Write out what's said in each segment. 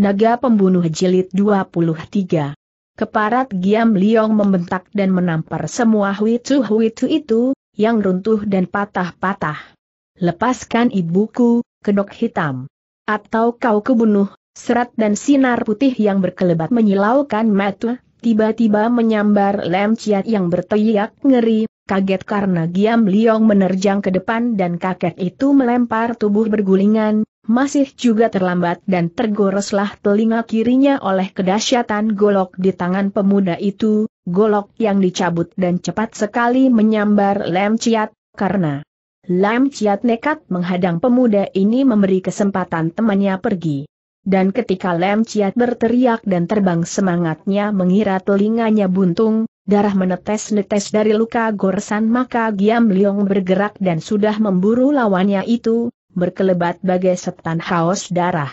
Naga Pembunuh Jilid 23 Keparat Giam Liong membentak dan menampar semua huitu-huitu itu, yang runtuh dan patah-patah. Lepaskan ibuku, kedok hitam. Atau kau kebunuh, serat dan sinar putih yang berkelebat menyilaukan mata, tiba-tiba menyambar Lem ciat yang berteriak ngeri, kaget karena Giam Liong menerjang ke depan dan kakek itu melempar tubuh bergulingan, masih juga terlambat dan tergoreslah telinga kirinya oleh kedahsyatan golok di tangan pemuda itu, golok yang dicabut dan cepat sekali menyambar Lam Ciat, karena Lam Ciat nekat menghadang pemuda ini memberi kesempatan temannya pergi. Dan ketika Lam Ciat berteriak dan terbang semangatnya mengira telinganya buntung, darah menetes-netes dari luka goresan maka Giam Liong bergerak dan sudah memburu lawannya itu, berkelebat bagai setan haus darah.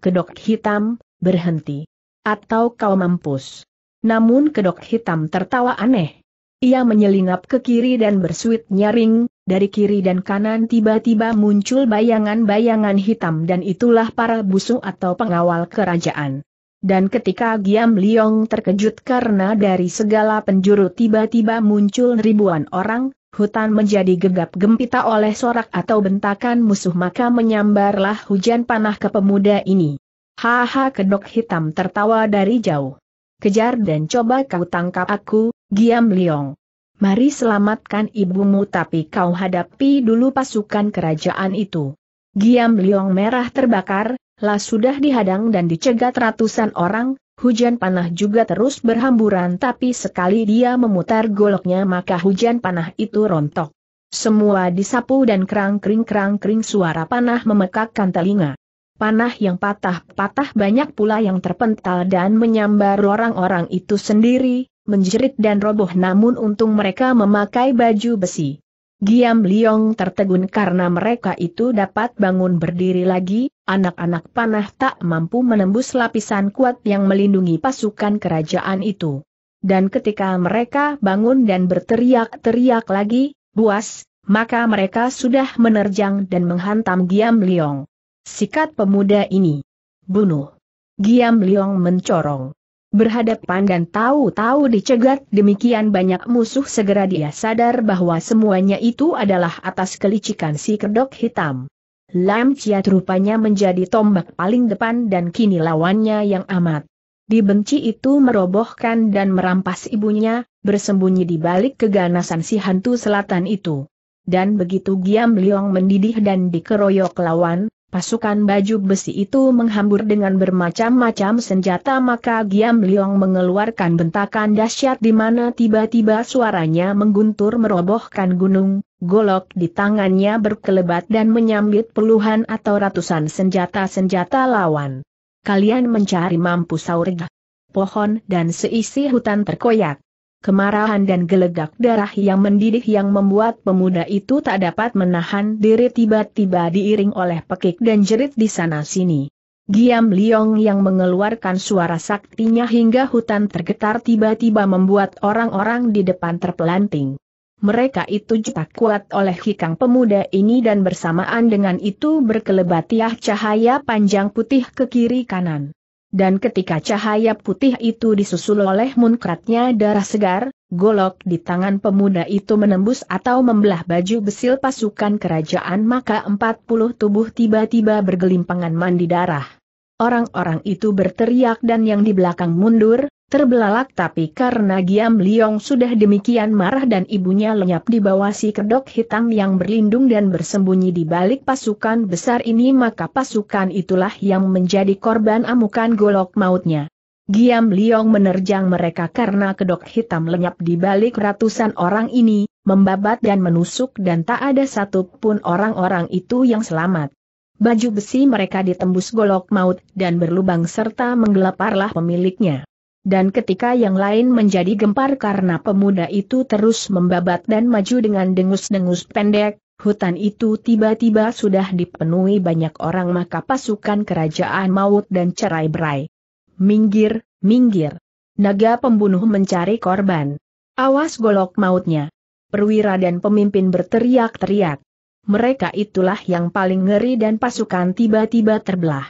Kedok hitam, berhenti. Atau kau mampus. Namun kedok hitam tertawa aneh. Ia menyelinap ke kiri dan bersuit nyaring, dari kiri dan kanan tiba-tiba muncul bayangan-bayangan hitam dan itulah para busung atau pengawal kerajaan. Dan ketika Giam Liong terkejut karena dari segala penjuru tiba-tiba muncul ribuan orang, hutan menjadi gegap gempita oleh sorak atau bentakan musuh maka menyambarlah hujan panah ke pemuda ini. Haha kedok hitam tertawa dari jauh. Kejar dan coba kau tangkap aku, Giam Liong. Mari selamatkan ibumu tapi kau hadapi dulu pasukan kerajaan itu. Giam Liong merah terbakar, lah sudah dihadang dan dicegat ratusan orang, Hujan panah juga terus berhamburan tapi sekali dia memutar goloknya maka hujan panah itu rontok. Semua disapu dan kerang-kering-kerang-kering suara panah memekakkan telinga. Panah yang patah-patah banyak pula yang terpental dan menyambar orang-orang itu sendiri, menjerit dan roboh namun untung mereka memakai baju besi. Giam Liong tertegun karena mereka itu dapat bangun berdiri lagi, anak-anak panah tak mampu menembus lapisan kuat yang melindungi pasukan kerajaan itu. Dan ketika mereka bangun dan berteriak-teriak lagi, buas, maka mereka sudah menerjang dan menghantam Giam Liong. Sikat pemuda ini. Bunuh. Giam Liong mencorong berhadapan dan tahu-tahu dicegat demikian banyak musuh segera dia sadar bahwa semuanya itu adalah atas kelicikan si kedok hitam. Lam Chiat rupanya menjadi tombak paling depan dan kini lawannya yang amat. Dibenci itu merobohkan dan merampas ibunya, bersembunyi di balik keganasan si hantu selatan itu. Dan begitu Giam Liong mendidih dan dikeroyok lawan, Pasukan baju besi itu menghambur dengan bermacam-macam senjata maka Giam Liong mengeluarkan bentakan dahsyat di mana tiba-tiba suaranya mengguntur merobohkan gunung, golok di tangannya berkelebat dan menyambit puluhan atau ratusan senjata-senjata lawan. Kalian mencari mampu saurga. Pohon dan seisi hutan terkoyak kemarahan dan gelegak darah yang mendidih yang membuat pemuda itu tak dapat menahan diri tiba-tiba diiring oleh pekik dan jerit di sana-sini. Giam Liong yang mengeluarkan suara saktinya hingga hutan tergetar tiba-tiba membuat orang-orang di depan terpelanting. Mereka itu jetak kuat oleh hikang pemuda ini dan bersamaan dengan itu berkelebatiah cahaya panjang putih ke kiri kanan dan ketika cahaya putih itu disusul oleh munkratnya darah segar, golok di tangan pemuda itu menembus atau membelah baju besil pasukan kerajaan maka empat puluh tubuh tiba-tiba bergelimpangan mandi darah. Orang-orang itu berteriak dan yang di belakang mundur, terbelalak tapi karena Giam Liong sudah demikian marah dan ibunya lenyap di bawah si kedok hitam yang berlindung dan bersembunyi di balik pasukan besar ini maka pasukan itulah yang menjadi korban amukan golok mautnya. Giam Liong menerjang mereka karena kedok hitam lenyap di balik ratusan orang ini, membabat dan menusuk dan tak ada satupun orang-orang itu yang selamat. Baju besi mereka ditembus golok maut dan berlubang serta menggelaparlah pemiliknya dan ketika yang lain menjadi gempar karena pemuda itu terus membabat dan maju dengan dengus-dengus pendek, hutan itu tiba-tiba sudah dipenuhi banyak orang maka pasukan kerajaan maut dan cerai berai. Minggir, minggir. Naga pembunuh mencari korban. Awas golok mautnya. Perwira dan pemimpin berteriak-teriak. Mereka itulah yang paling ngeri dan pasukan tiba-tiba terbelah.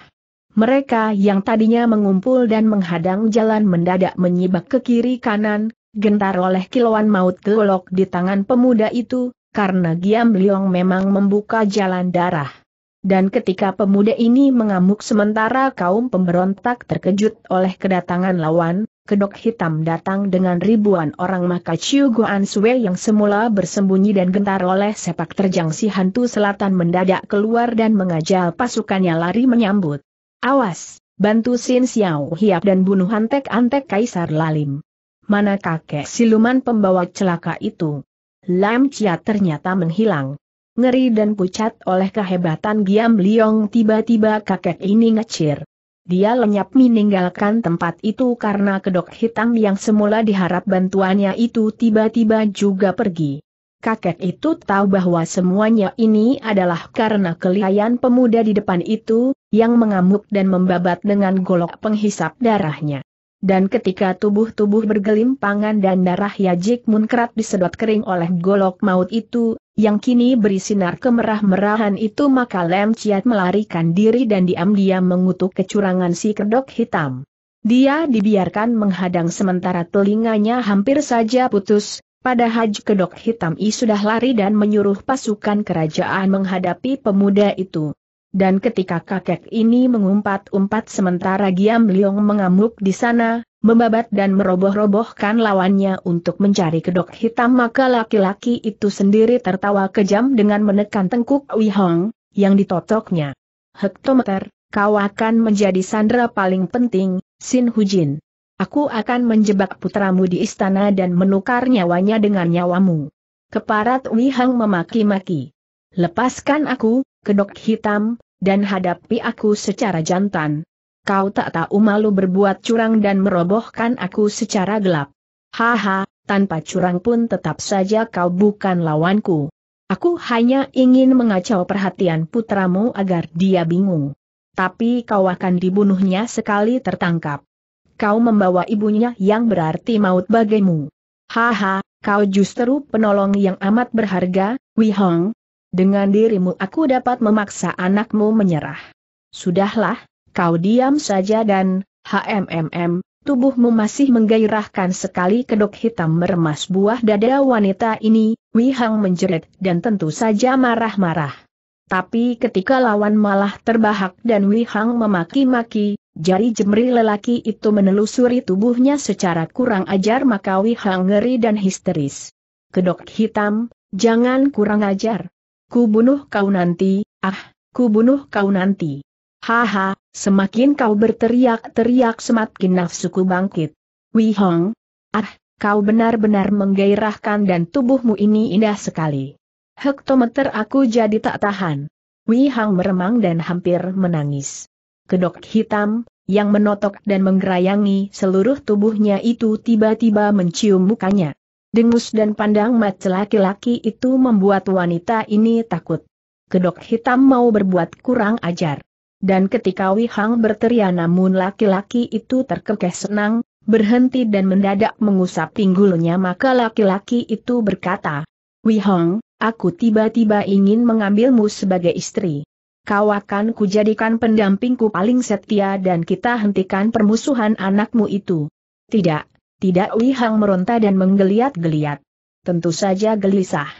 Mereka yang tadinya mengumpul dan menghadang jalan mendadak menyibak ke kiri kanan, gentar oleh kilauan maut gelok di tangan pemuda itu, karena Giam Liong memang membuka jalan darah. Dan ketika pemuda ini mengamuk sementara kaum pemberontak terkejut oleh kedatangan lawan, kedok hitam datang dengan ribuan orang maka Chiu Guan Sue yang semula bersembunyi dan gentar oleh sepak terjang si hantu selatan mendadak keluar dan mengajal pasukannya lari menyambut. Awas, bantu Sin Xiao Hiap dan bunuh antek-antek Kaisar Lalim. Mana kakek siluman pembawa celaka itu? Lam Chia ternyata menghilang. Ngeri dan pucat oleh kehebatan Giam Liong tiba-tiba kakek ini ngecir. Dia lenyap meninggalkan tempat itu karena kedok hitam yang semula diharap bantuannya itu tiba-tiba juga pergi kakek itu tahu bahwa semuanya ini adalah karena kelihayan pemuda di depan itu, yang mengamuk dan membabat dengan golok penghisap darahnya. Dan ketika tubuh-tubuh bergelimpangan dan darah Yajik Munkrat disedot kering oleh golok maut itu, yang kini berisinar kemerah-merahan itu maka Lem Ciat melarikan diri dan diam-diam mengutuk kecurangan si kedok hitam. Dia dibiarkan menghadang sementara telinganya hampir saja putus, pada haji kedok hitam I sudah lari dan menyuruh pasukan kerajaan menghadapi pemuda itu. Dan ketika kakek ini mengumpat-umpat sementara Giam Liong mengamuk di sana, membabat dan meroboh-robohkan lawannya untuk mencari kedok hitam maka laki-laki itu sendiri tertawa kejam dengan menekan tengkuk Hong yang ditotoknya. Hektometer, kau akan menjadi sandera paling penting, Sin Hujin aku akan menjebak putramu di istana dan menukar nyawanya dengan nyawamu. Keparat Wihang memaki-maki. Lepaskan aku, kedok hitam, dan hadapi aku secara jantan. Kau tak tahu malu berbuat curang dan merobohkan aku secara gelap. Haha, tanpa curang pun tetap saja kau bukan lawanku. Aku hanya ingin mengacau perhatian putramu agar dia bingung. Tapi kau akan dibunuhnya sekali tertangkap kau membawa ibunya yang berarti maut bagimu. Haha, kau justru penolong yang amat berharga, Wihong. Dengan dirimu aku dapat memaksa anakmu menyerah. Sudahlah, kau diam saja dan, HMMM, tubuhmu masih menggairahkan sekali kedok hitam meremas buah dada wanita ini, Wihang menjerit dan tentu saja marah-marah. Tapi ketika lawan malah terbahak dan Wihang memaki-maki, Jari jemri lelaki itu menelusuri tubuhnya secara kurang ajar maka Wihang ngeri dan histeris. Kedok hitam, jangan kurang ajar. Ku bunuh kau nanti, ah, ku bunuh kau nanti. Haha, semakin kau berteriak-teriak semakin nafsu ku bangkit. Wihong, ah, kau benar-benar menggairahkan dan tubuhmu ini indah sekali. Hektometer aku jadi tak tahan. Wihang meremang dan hampir menangis. Kedok hitam, yang menotok dan menggerayangi seluruh tubuhnya itu tiba-tiba mencium mukanya. Dengus dan pandang mata laki-laki itu membuat wanita ini takut. Kedok hitam mau berbuat kurang ajar. Dan ketika Wihang berteriak namun laki-laki itu terkekeh senang, berhenti dan mendadak mengusap pinggulnya maka laki-laki itu berkata, Wihang, aku tiba-tiba ingin mengambilmu sebagai istri kau akan kujadikan pendampingku paling setia dan kita hentikan permusuhan anakmu itu. Tidak, tidak Wei Hang meronta dan menggeliat-geliat. Tentu saja gelisah.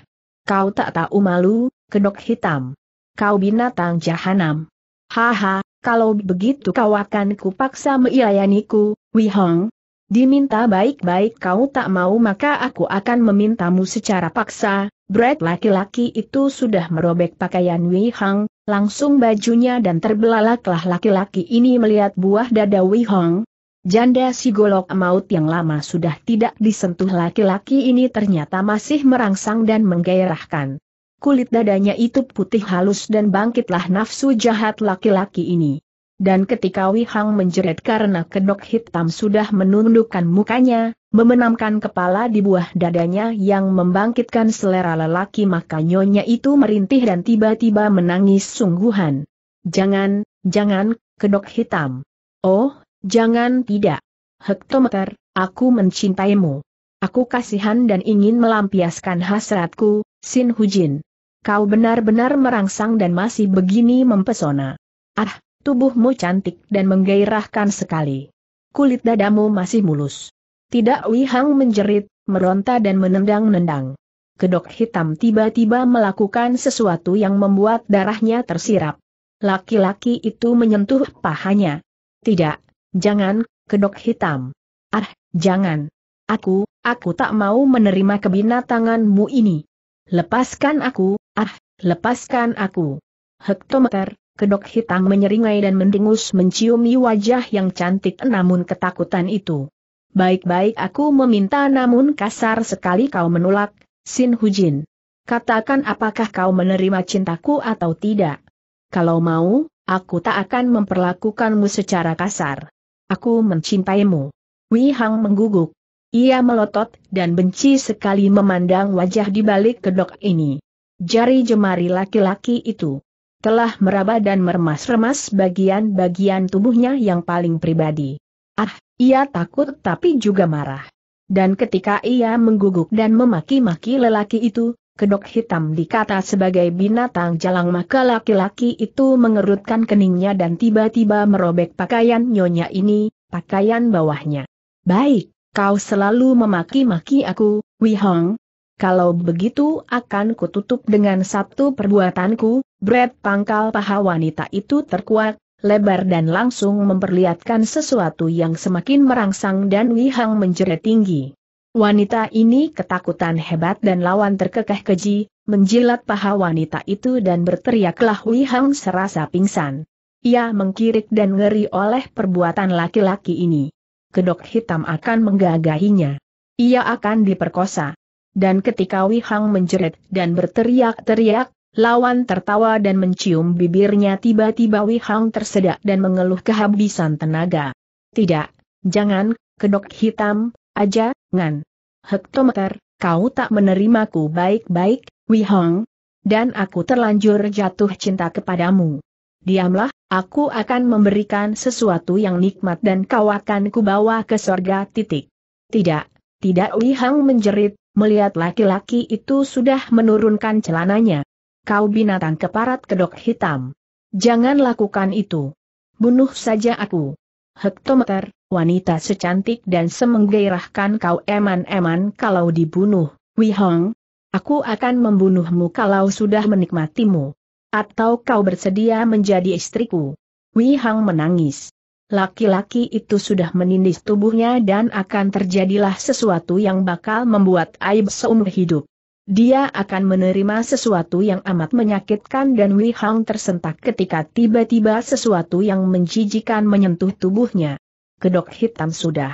Kau tak tahu malu, kedok hitam. Kau binatang jahanam. Haha, kalau begitu kau akan kupaksa melayaniku, Wei Hang. Diminta baik-baik kau tak mau maka aku akan memintamu secara paksa, Brad laki-laki itu sudah merobek pakaian Wei Hang, langsung bajunya dan terbelalaklah laki-laki ini melihat buah dada Wei Hong. Janda si golok maut yang lama sudah tidak disentuh laki-laki ini ternyata masih merangsang dan menggairahkan. Kulit dadanya itu putih halus dan bangkitlah nafsu jahat laki-laki ini. Dan ketika Hang menjerit karena kedok hitam sudah menundukkan mukanya, memenamkan kepala di buah dadanya yang membangkitkan selera lelaki maka nyonya itu merintih dan tiba-tiba menangis sungguhan. Jangan, jangan, kedok hitam. Oh, jangan tidak. Hektometer, aku mencintaimu. Aku kasihan dan ingin melampiaskan hasratku, Sin Hujin. Kau benar-benar merangsang dan masih begini mempesona. Ah, Tubuhmu cantik dan menggairahkan sekali. Kulit dadamu masih mulus. Tidak Wihang menjerit, meronta dan menendang-nendang. Kedok hitam tiba-tiba melakukan sesuatu yang membuat darahnya tersirap. Laki-laki itu menyentuh pahanya. Tidak, jangan, kedok hitam. Ah, jangan. Aku, aku tak mau menerima kebinatanganmu ini. Lepaskan aku, ah, lepaskan aku. Hektometer, Kedok hitam menyeringai dan mendengus menciumi wajah yang cantik namun ketakutan itu. Baik-baik aku meminta namun kasar sekali kau menolak, Sin Hujin. Katakan apakah kau menerima cintaku atau tidak. Kalau mau, aku tak akan memperlakukanmu secara kasar. Aku mencintaimu. Wei Hang mengguguk. Ia melotot dan benci sekali memandang wajah di balik kedok ini. Jari jemari laki-laki itu telah meraba dan meremas-remas bagian-bagian tubuhnya yang paling pribadi. Ah, ia takut tapi juga marah. Dan ketika ia mengguguk dan memaki-maki lelaki itu, kedok hitam dikata sebagai binatang jalang maka laki-laki itu mengerutkan keningnya dan tiba-tiba merobek pakaian nyonya ini, pakaian bawahnya. Baik, kau selalu memaki-maki aku, Wihong. Kalau begitu akan kututup dengan satu perbuatanku, Bret pangkal paha wanita itu terkuat, lebar dan langsung memperlihatkan sesuatu yang semakin merangsang dan Wihang menjerit tinggi. Wanita ini ketakutan hebat dan lawan terkekeh keji, menjilat paha wanita itu dan berteriaklah wihang Hang serasa pingsan. Ia mengkirik dan ngeri oleh perbuatan laki-laki ini. Kedok hitam akan menggagahinya. Ia akan diperkosa. Dan ketika Wihang Hang menjerit dan berteriak-teriak, Lawan tertawa dan mencium bibirnya tiba-tiba Wihang tersedak dan mengeluh kehabisan tenaga. Tidak, jangan, kedok hitam, aja, ngan. Hektometer, kau tak menerimaku baik-baik, Wihang. Dan aku terlanjur jatuh cinta kepadamu. Diamlah, aku akan memberikan sesuatu yang nikmat dan kau akan kubawa ke sorga titik. Tidak, tidak Wihang menjerit, melihat laki-laki itu sudah menurunkan celananya kau binatang keparat kedok hitam. Jangan lakukan itu. Bunuh saja aku. Hektometer, wanita secantik dan semenggairahkan kau eman-eman kalau dibunuh, Hong. Aku akan membunuhmu kalau sudah menikmatimu. Atau kau bersedia menjadi istriku. Hong menangis. Laki-laki itu sudah menindis tubuhnya dan akan terjadilah sesuatu yang bakal membuat aib seumur hidup. Dia akan menerima sesuatu yang amat menyakitkan dan Wei Hang tersentak ketika tiba-tiba sesuatu yang menjijikan menyentuh tubuhnya. Kedok hitam sudah.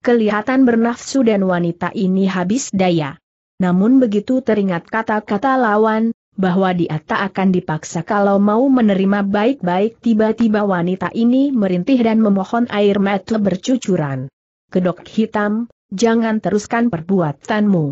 Kelihatan bernafsu dan wanita ini habis daya. Namun begitu teringat kata-kata lawan, bahwa dia tak akan dipaksa kalau mau menerima baik-baik tiba-tiba wanita ini merintih dan memohon air mata bercucuran. Kedok hitam, jangan teruskan perbuatanmu.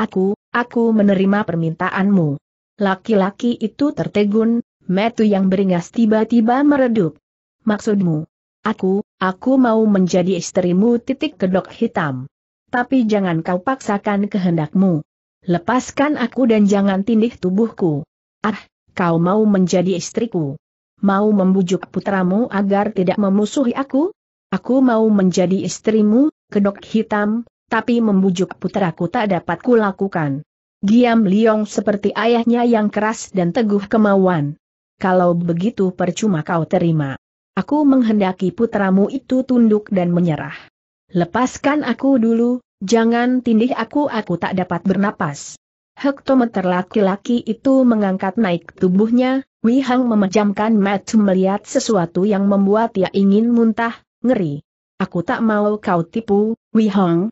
Aku, Aku menerima permintaanmu. Laki-laki itu tertegun, metu yang beringas tiba-tiba meredup. Maksudmu? Aku, aku mau menjadi istrimu titik kedok hitam. Tapi jangan kau paksakan kehendakmu. Lepaskan aku dan jangan tindih tubuhku. Ah, kau mau menjadi istriku. Mau membujuk putramu agar tidak memusuhi aku? Aku mau menjadi istrimu, kedok hitam, tapi membujuk puteraku tak dapat kulakukan. Diam Liong seperti ayahnya yang keras dan teguh kemauan. Kalau begitu percuma kau terima. Aku menghendaki putramu itu tunduk dan menyerah. Lepaskan aku dulu, jangan tindih aku aku tak dapat bernapas. Hektometer laki-laki itu mengangkat naik tubuhnya, Wei Hang memejamkan mata melihat sesuatu yang membuat ia ingin muntah, ngeri. Aku tak mau kau tipu, Wei Hang.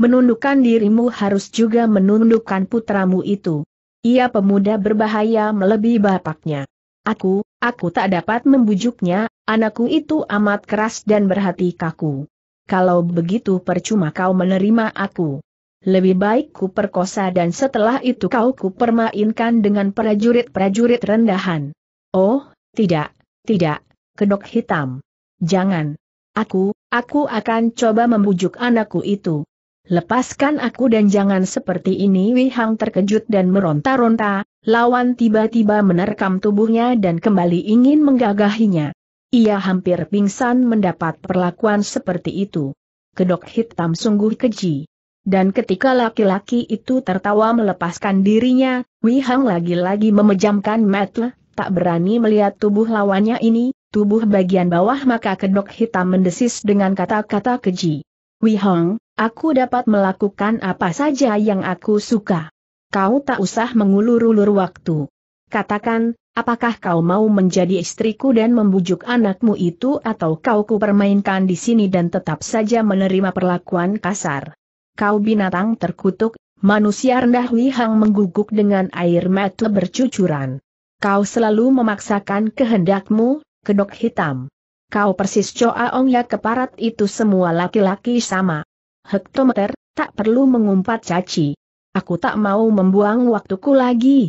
Menundukkan dirimu harus juga menundukkan putramu itu. Ia pemuda berbahaya melebihi bapaknya. Aku, aku tak dapat membujuknya, anakku itu amat keras dan berhati kaku. Kalau begitu percuma kau menerima aku. Lebih baik ku perkosa dan setelah itu kau ku permainkan dengan prajurit-prajurit rendahan. Oh, tidak, tidak, kedok hitam. Jangan. Aku, aku akan coba membujuk anakku itu. Lepaskan aku dan jangan seperti ini Wei Hang terkejut dan meronta-ronta, lawan tiba-tiba menerkam tubuhnya dan kembali ingin menggagahinya. Ia hampir pingsan mendapat perlakuan seperti itu. Kedok hitam sungguh keji. Dan ketika laki-laki itu tertawa melepaskan dirinya, Wei Hang lagi-lagi memejamkan mata, tak berani melihat tubuh lawannya ini, tubuh bagian bawah maka kedok hitam mendesis dengan kata-kata keji. Wei Hang, Aku dapat melakukan apa saja yang aku suka. Kau tak usah mengulur-ulur waktu. Katakan, apakah kau mau menjadi istriku dan membujuk anakmu itu atau kau kupermainkan di sini dan tetap saja menerima perlakuan kasar? Kau binatang terkutuk, manusia rendah wihang mengguguk dengan air mata bercucuran. Kau selalu memaksakan kehendakmu, kedok hitam. Kau persis coa Ong ya keparat itu semua laki-laki sama hektometer, tak perlu mengumpat caci. Aku tak mau membuang waktuku lagi.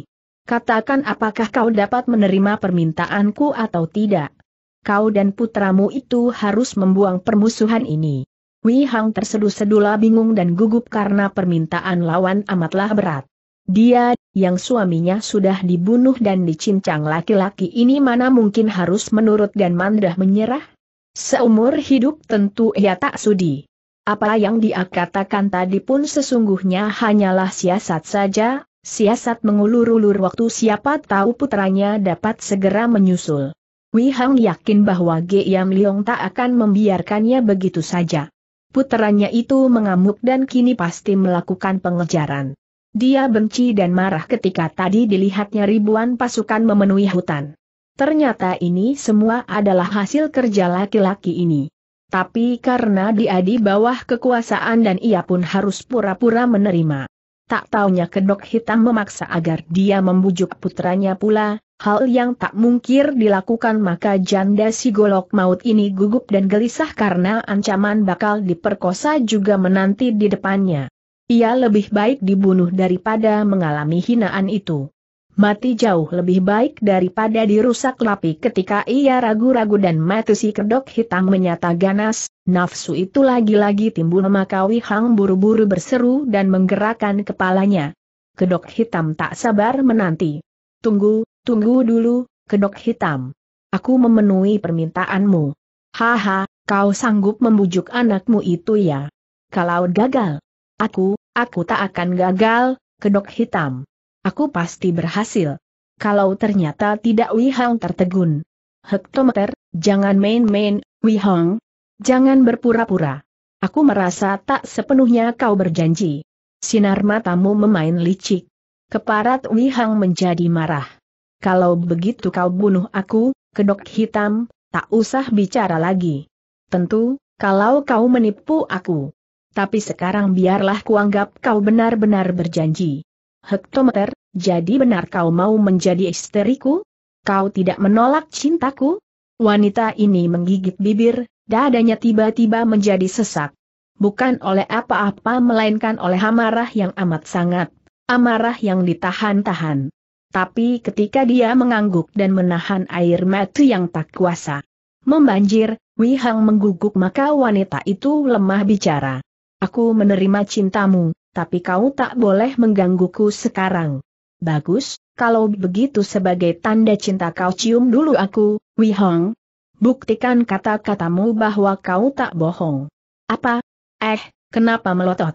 Katakan apakah kau dapat menerima permintaanku atau tidak. Kau dan putramu itu harus membuang permusuhan ini. Wei Hang terseduh-sedula bingung dan gugup karena permintaan lawan amatlah berat. Dia, yang suaminya sudah dibunuh dan dicincang laki-laki ini mana mungkin harus menurut dan mandah menyerah? Seumur hidup tentu ia tak sudi. Apa yang dia katakan tadi pun sesungguhnya hanyalah siasat saja, siasat mengulur-ulur waktu siapa tahu putranya dapat segera menyusul. Wei Hang yakin bahwa Ge Yam Liong tak akan membiarkannya begitu saja. Putranya itu mengamuk dan kini pasti melakukan pengejaran. Dia benci dan marah ketika tadi dilihatnya ribuan pasukan memenuhi hutan. Ternyata ini semua adalah hasil kerja laki-laki ini. Tapi karena dia di bawah kekuasaan dan ia pun harus pura-pura menerima. Tak taunya kedok hitam memaksa agar dia membujuk putranya pula, hal yang tak mungkir dilakukan maka janda si golok maut ini gugup dan gelisah karena ancaman bakal diperkosa juga menanti di depannya. Ia lebih baik dibunuh daripada mengalami hinaan itu. Mati jauh lebih baik daripada dirusak lapi ketika ia ragu-ragu dan mati si kedok hitam menyata ganas, nafsu itu lagi-lagi timbul maka Hang buru-buru berseru dan menggerakkan kepalanya. Kedok hitam tak sabar menanti. Tunggu, tunggu dulu, kedok hitam. Aku memenuhi permintaanmu. Haha, kau sanggup membujuk anakmu itu ya. Kalau gagal, aku, aku tak akan gagal, kedok hitam. Aku pasti berhasil. Kalau ternyata tidak Wihang tertegun. Hektometer, jangan main-main, Wihang. Jangan berpura-pura. Aku merasa tak sepenuhnya kau berjanji. Sinar matamu memain licik. Keparat Wihang menjadi marah. Kalau begitu kau bunuh aku, kedok hitam, tak usah bicara lagi. Tentu, kalau kau menipu aku. Tapi sekarang biarlah kuanggap kau benar-benar berjanji. Hektometer, jadi benar kau mau menjadi isteriku? Kau tidak menolak cintaku? Wanita ini menggigit bibir, dadanya tiba-tiba menjadi sesak. Bukan oleh apa-apa melainkan oleh amarah yang amat sangat, amarah yang ditahan-tahan. Tapi ketika dia mengangguk dan menahan air mata yang tak kuasa membanjir, Wihang mengguguk maka wanita itu lemah bicara. Aku menerima cintamu, tapi kau tak boleh menggangguku sekarang. Bagus, kalau begitu sebagai tanda cinta kau cium dulu aku, Wei Hong. Buktikan kata-katamu bahwa kau tak bohong. Apa? Eh, kenapa melotot?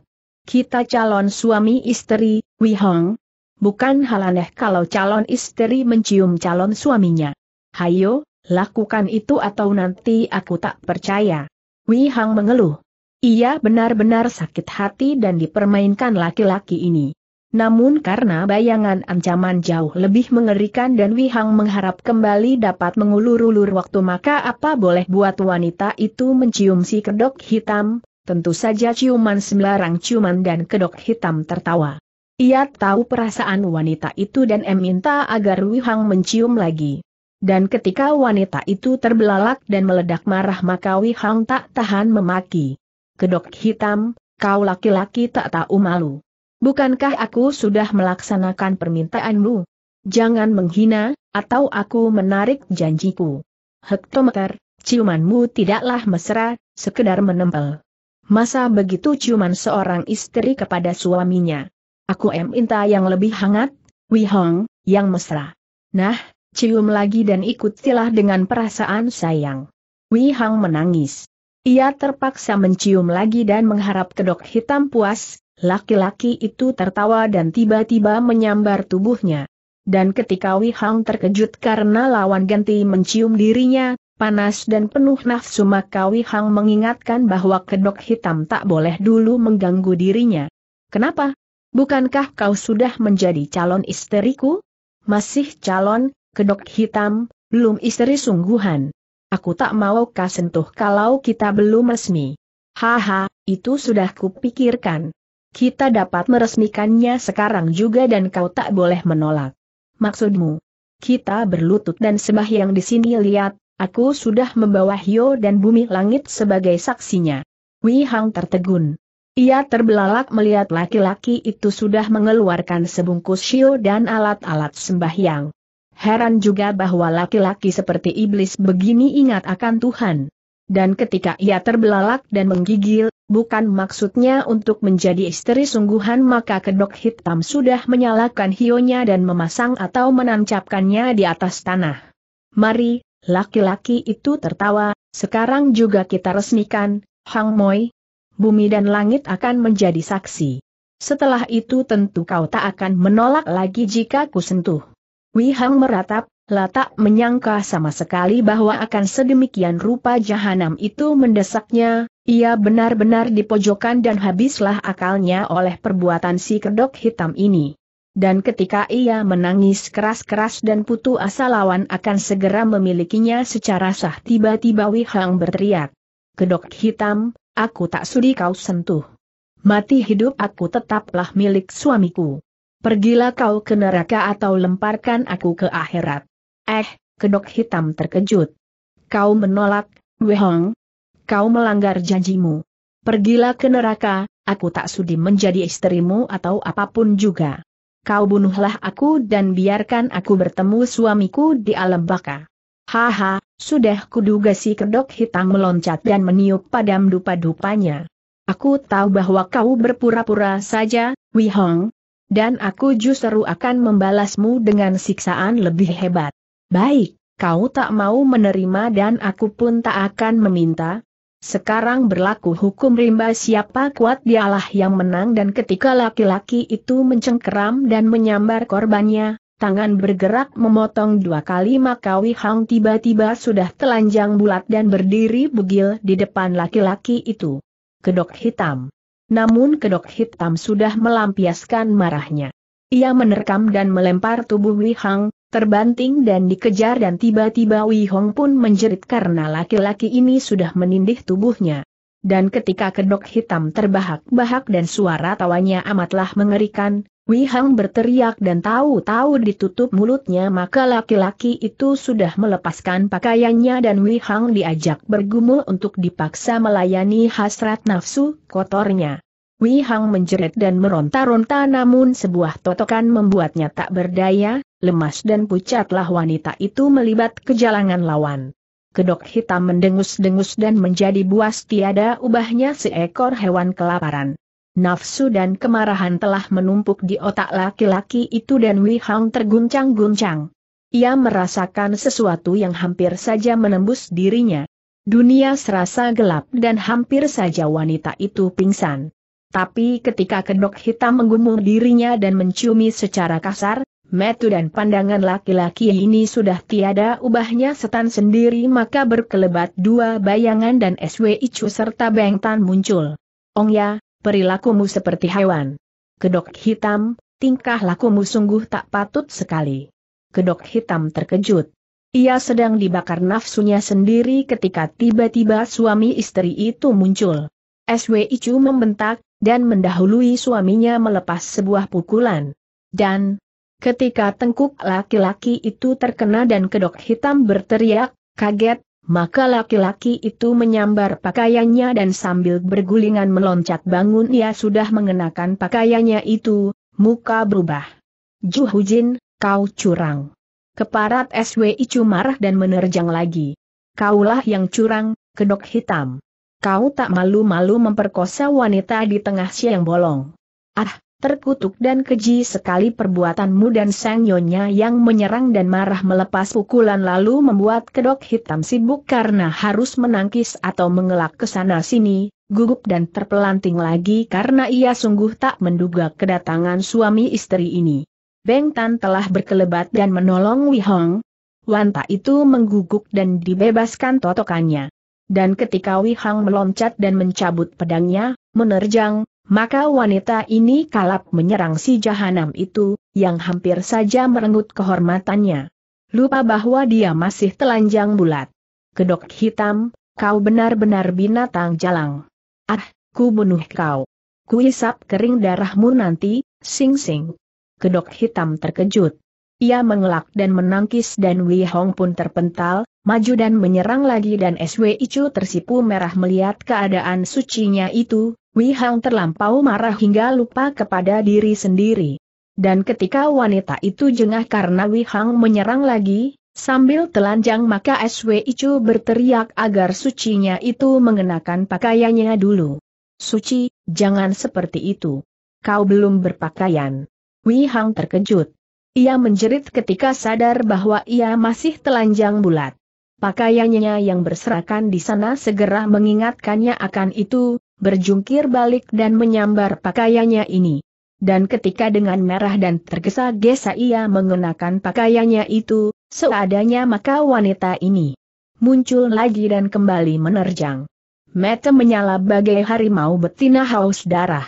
Kita calon suami istri, Wei Hong. Bukan hal aneh kalau calon istri mencium calon suaminya. Hayo, lakukan itu atau nanti aku tak percaya. Wei Hong mengeluh. Ia benar-benar sakit hati dan dipermainkan laki-laki ini. Namun karena bayangan ancaman jauh lebih mengerikan dan Wihang mengharap kembali dapat mengulur-ulur waktu maka apa boleh buat wanita itu mencium si kedok hitam, tentu saja ciuman sembarang ciuman dan kedok hitam tertawa. Ia tahu perasaan wanita itu dan em minta agar Wihang mencium lagi. Dan ketika wanita itu terbelalak dan meledak marah maka Wihang tak tahan memaki. Kedok hitam, kau laki-laki tak tahu malu. Bukankah aku sudah melaksanakan permintaanmu? Jangan menghina, atau aku menarik janjiku. Hektometer, ciumanmu tidaklah mesra, sekedar menempel. Masa begitu ciuman seorang istri kepada suaminya. Aku em minta yang lebih hangat, wihong, yang mesra. Nah, cium lagi dan ikutilah dengan perasaan sayang. Wihong menangis. Ia terpaksa mencium lagi dan mengharap kedok hitam puas, laki-laki itu tertawa dan tiba-tiba menyambar tubuhnya. Dan ketika Wi Hang terkejut karena lawan ganti mencium dirinya, panas dan penuh nafsu maka Wi Hang mengingatkan bahwa kedok hitam tak boleh dulu mengganggu dirinya. Kenapa? Bukankah kau sudah menjadi calon isteriku? Masih calon, kedok hitam, belum istri sungguhan. Aku tak mau kasentuh kalau kita belum resmi. Haha, itu sudah kupikirkan. Kita dapat meresmikannya sekarang juga dan kau tak boleh menolak. Maksudmu? Kita berlutut dan sembah yang di sini lihat, aku sudah membawa Hyo dan bumi langit sebagai saksinya. Wei Hang tertegun. Ia terbelalak melihat laki-laki itu sudah mengeluarkan sebungkus Hyo dan alat-alat sembahyang. Heran juga bahwa laki-laki seperti iblis begini ingat akan Tuhan. Dan ketika ia terbelalak dan menggigil, bukan maksudnya untuk menjadi istri sungguhan maka kedok hitam sudah menyalakan hionya dan memasang atau menancapkannya di atas tanah. Mari, laki-laki itu tertawa, sekarang juga kita resmikan, Hang Moi. Bumi dan langit akan menjadi saksi. Setelah itu tentu kau tak akan menolak lagi jika ku sentuh. Wihang meratap, Latak menyangka sama sekali bahwa akan sedemikian rupa jahanam itu mendesaknya, ia benar-benar dipojokkan dan habislah akalnya oleh perbuatan si kedok hitam ini. Dan ketika ia menangis keras-keras dan putu asa lawan akan segera memilikinya secara sah tiba-tiba Wihang berteriak. Kedok hitam, aku tak sudi kau sentuh. Mati hidup aku tetaplah milik suamiku. Pergilah kau ke neraka atau lemparkan aku ke akhirat. Eh, kedok hitam terkejut. Kau menolak, Wehong. Kau melanggar janjimu. Pergilah ke neraka, aku tak sudi menjadi istrimu atau apapun juga. Kau bunuhlah aku dan biarkan aku bertemu suamiku di alam baka. Haha, sudah kuduga si kedok hitam meloncat dan meniup padam dupa-dupanya. Aku tahu bahwa kau berpura-pura saja, Wihong, dan aku justru akan membalasmu dengan siksaan lebih hebat. Baik, kau tak mau menerima dan aku pun tak akan meminta. Sekarang berlaku hukum rimba siapa kuat dialah yang menang dan ketika laki-laki itu mencengkeram dan menyambar korbannya, tangan bergerak memotong dua kali maka Wihang tiba-tiba sudah telanjang bulat dan berdiri bugil di depan laki-laki itu. Kedok hitam. Namun kedok hitam sudah melampiaskan marahnya. Ia menerkam dan melempar tubuh Wi Hang, terbanting dan dikejar dan tiba-tiba Wihong Hong pun menjerit karena laki-laki ini sudah menindih tubuhnya. Dan ketika kedok hitam terbahak-bahak dan suara tawanya amatlah mengerikan, Wei Hang berteriak dan tahu-tahu ditutup mulutnya maka laki-laki itu sudah melepaskan pakaiannya dan Wei Hang diajak bergumul untuk dipaksa melayani hasrat nafsu kotornya. Wei Hang menjerit dan meronta-ronta namun sebuah totokan membuatnya tak berdaya, lemas dan pucatlah wanita itu melibat kejalangan lawan. Kedok hitam mendengus-dengus dan menjadi buas tiada ubahnya seekor hewan kelaparan nafsu dan kemarahan telah menumpuk di otak laki-laki itu dan Wei Hang terguncang-guncang. Ia merasakan sesuatu yang hampir saja menembus dirinya. Dunia serasa gelap dan hampir saja wanita itu pingsan. Tapi ketika kedok hitam menggumung dirinya dan menciumi secara kasar, metu dan pandangan laki-laki ini sudah tiada ubahnya setan sendiri maka berkelebat dua bayangan dan SWI Chu serta Beng Tan muncul. Ong Ya, perilakumu seperti hewan. Kedok hitam, tingkah lakumu sungguh tak patut sekali. Kedok hitam terkejut. Ia sedang dibakar nafsunya sendiri ketika tiba-tiba suami istri itu muncul. SW Icu membentak, dan mendahului suaminya melepas sebuah pukulan. Dan, ketika tengkuk laki-laki itu terkena dan kedok hitam berteriak, kaget, maka laki-laki itu menyambar pakaiannya dan sambil bergulingan meloncat bangun ia sudah mengenakan pakaiannya itu, muka berubah. Juhujin, kau curang. Keparat SWI marah dan menerjang lagi. Kaulah yang curang, kedok hitam. Kau tak malu-malu memperkosa wanita di tengah siang bolong. Ah, Terkutuk dan keji sekali perbuatanmu dan sang nyonya yang menyerang dan marah melepas pukulan lalu membuat kedok hitam sibuk karena harus menangkis atau mengelak ke sana sini, gugup dan terpelanting lagi karena ia sungguh tak menduga kedatangan suami istri ini. Beng Tan telah berkelebat dan menolong Wihong. Wanta itu mengguguk dan dibebaskan totokannya. Dan ketika Wihang meloncat dan mencabut pedangnya, menerjang, maka wanita ini kalap menyerang si jahanam itu, yang hampir saja merenggut kehormatannya. Lupa bahwa dia masih telanjang bulat. Kedok hitam, kau benar-benar binatang jalang. Ah, ku bunuh kau. Ku isap kering darahmu nanti, sing-sing. Kedok hitam terkejut. Ia mengelak dan menangkis dan Wei Hong pun terpental, maju dan menyerang lagi dan SW Icu tersipu merah melihat keadaan sucinya itu, Wei Hong terlampau marah hingga lupa kepada diri sendiri. Dan ketika wanita itu jengah karena Wei Hong menyerang lagi, sambil telanjang maka SW Icu berteriak agar sucinya itu mengenakan pakaiannya dulu. Suci, jangan seperti itu. Kau belum berpakaian. Wei Hong terkejut. Ia menjerit ketika sadar bahwa ia masih telanjang bulat. Pakaiannya yang berserakan di sana segera mengingatkannya akan itu, berjungkir balik dan menyambar pakaiannya ini. Dan ketika dengan merah dan tergesa-gesa ia mengenakan pakaiannya itu, seadanya maka wanita ini muncul lagi dan kembali menerjang. Mata menyala bagai harimau betina haus darah.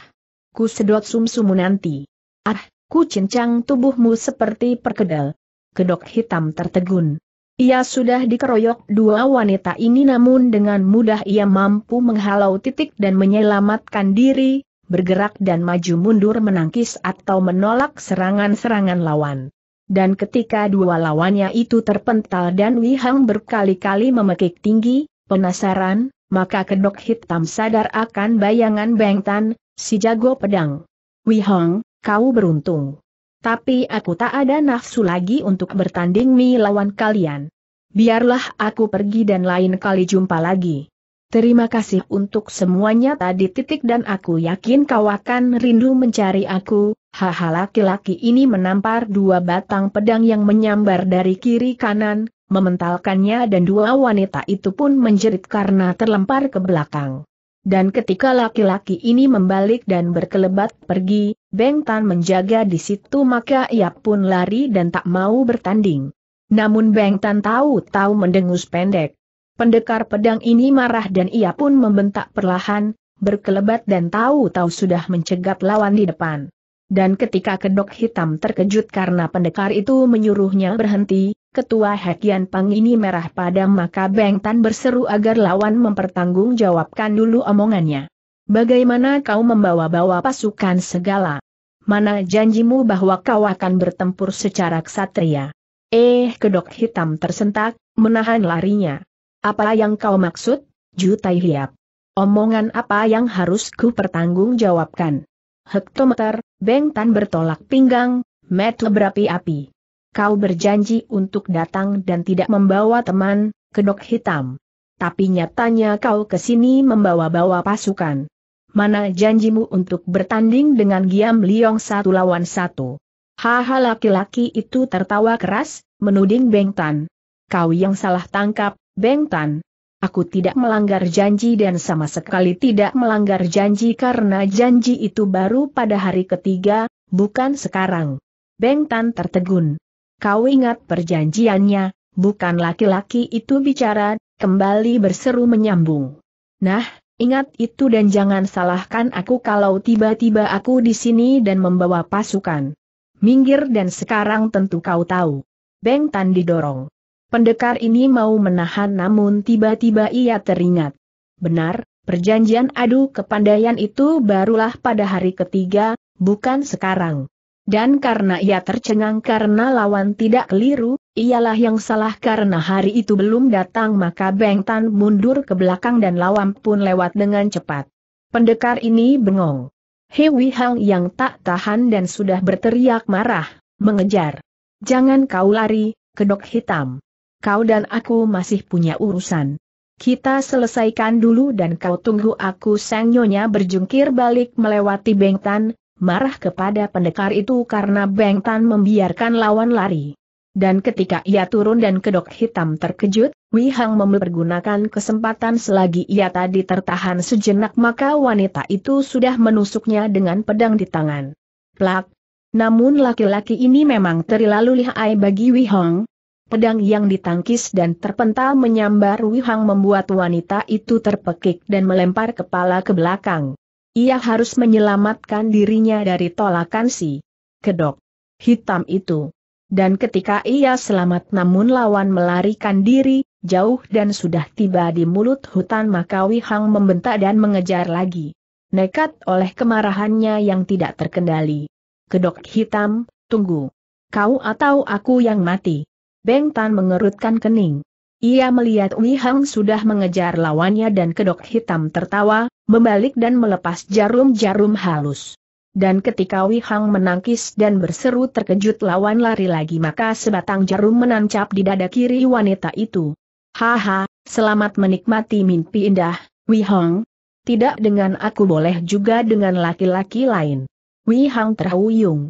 Kusedot sedot sumsumu nanti. Ah, ku cincang tubuhmu seperti perkedel. Kedok hitam tertegun. Ia sudah dikeroyok dua wanita ini namun dengan mudah ia mampu menghalau titik dan menyelamatkan diri, bergerak dan maju mundur menangkis atau menolak serangan-serangan lawan. Dan ketika dua lawannya itu terpental dan Wihang berkali-kali memekik tinggi, penasaran, maka kedok hitam sadar akan bayangan Bengtan, si jago pedang. Wihang, kau beruntung. Tapi aku tak ada nafsu lagi untuk bertanding mi lawan kalian. Biarlah aku pergi dan lain kali jumpa lagi. Terima kasih untuk semuanya tadi titik dan aku yakin kau akan rindu mencari aku, haha laki-laki ini menampar dua batang pedang yang menyambar dari kiri kanan, mementalkannya dan dua wanita itu pun menjerit karena terlempar ke belakang. Dan ketika laki-laki ini membalik dan berkelebat pergi, Beng Tan menjaga di situ maka ia pun lari dan tak mau bertanding. Namun Beng Tan tahu-tahu mendengus pendek. Pendekar pedang ini marah dan ia pun membentak perlahan, berkelebat dan tahu-tahu sudah mencegat lawan di depan. Dan ketika kedok hitam terkejut karena pendekar itu menyuruhnya berhenti, Ketua Hekian Pang ini merah padam maka Beng Tan berseru agar lawan mempertanggungjawabkan dulu omongannya. Bagaimana kau membawa-bawa pasukan segala? Mana janjimu bahwa kau akan bertempur secara ksatria? Eh, kedok hitam tersentak, menahan larinya. Apa yang kau maksud, Jutai Hiap? Omongan apa yang harus ku pertanggungjawabkan? Hektometer, Beng Tan bertolak pinggang, metu berapi-api kau berjanji untuk datang dan tidak membawa teman, kedok hitam. Tapi nyatanya kau ke sini membawa-bawa pasukan. Mana janjimu untuk bertanding dengan Giam Liong satu lawan satu? Haha laki-laki itu tertawa keras, menuding Beng Tan. Kau yang salah tangkap, Beng Tan. Aku tidak melanggar janji dan sama sekali tidak melanggar janji karena janji itu baru pada hari ketiga, bukan sekarang. Beng Tan tertegun. Kau ingat perjanjiannya, bukan laki-laki itu bicara, kembali berseru menyambung. Nah, ingat itu dan jangan salahkan aku kalau tiba-tiba aku di sini dan membawa pasukan. Minggir dan sekarang tentu kau tahu. Beng Tan didorong. Pendekar ini mau menahan namun tiba-tiba ia teringat. Benar, perjanjian adu kepandaian itu barulah pada hari ketiga, bukan sekarang. Dan karena ia tercengang karena lawan tidak keliru, ialah yang salah karena hari itu belum datang maka Beng Tan mundur ke belakang dan lawan pun lewat dengan cepat. Pendekar ini bengong. Hei Wihang yang tak tahan dan sudah berteriak marah, mengejar. Jangan kau lari, kedok hitam. Kau dan aku masih punya urusan. Kita selesaikan dulu dan kau tunggu aku sang nyonya berjungkir balik melewati Beng Tan, marah kepada pendekar itu karena Beng Tan membiarkan lawan lari. Dan ketika ia turun dan kedok hitam terkejut, Wei Hang mempergunakan kesempatan selagi ia tadi tertahan sejenak maka wanita itu sudah menusuknya dengan pedang di tangan. Plak! Namun laki-laki ini memang terlalu lihai bagi Wei Hang. Pedang yang ditangkis dan terpental menyambar Wei Hang membuat wanita itu terpekik dan melempar kepala ke belakang. Ia harus menyelamatkan dirinya dari tolakan si kedok hitam itu. Dan ketika ia selamat namun lawan melarikan diri, jauh dan sudah tiba di mulut hutan maka Wihang membentak dan mengejar lagi. Nekat oleh kemarahannya yang tidak terkendali. Kedok hitam, tunggu. Kau atau aku yang mati. Beng Tan mengerutkan kening. Ia melihat Wei Hang sudah mengejar lawannya dan kedok hitam tertawa, membalik dan melepas jarum-jarum halus. Dan ketika Wei Hang menangkis dan berseru terkejut lawan lari lagi maka sebatang jarum menancap di dada kiri wanita itu. Haha, selamat menikmati mimpi indah, Wei Hang. Tidak dengan aku boleh juga dengan laki-laki lain. Wei Hang terhuyung.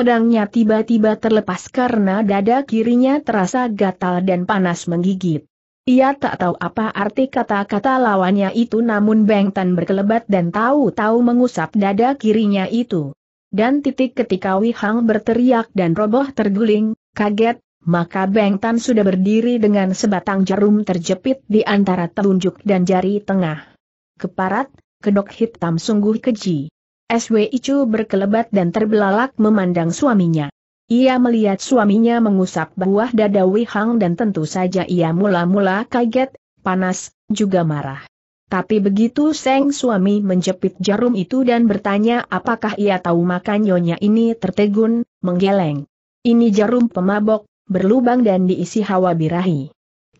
Pedangnya tiba-tiba terlepas karena dada kirinya terasa gatal dan panas menggigit. Ia tak tahu apa arti kata-kata lawannya itu namun Beng Tan berkelebat dan tahu-tahu mengusap dada kirinya itu. Dan titik ketika Wihang berteriak dan roboh terguling, kaget, maka Beng Tan sudah berdiri dengan sebatang jarum terjepit di antara telunjuk dan jari tengah. Keparat, kedok hitam sungguh keji. SW Icu berkelebat dan terbelalak memandang suaminya. Ia melihat suaminya mengusap buah dada Wihang dan tentu saja ia mula-mula kaget, panas, juga marah. Tapi begitu Seng suami menjepit jarum itu dan bertanya apakah ia tahu makan nyonya ini tertegun, menggeleng. Ini jarum pemabok, berlubang dan diisi hawa birahi.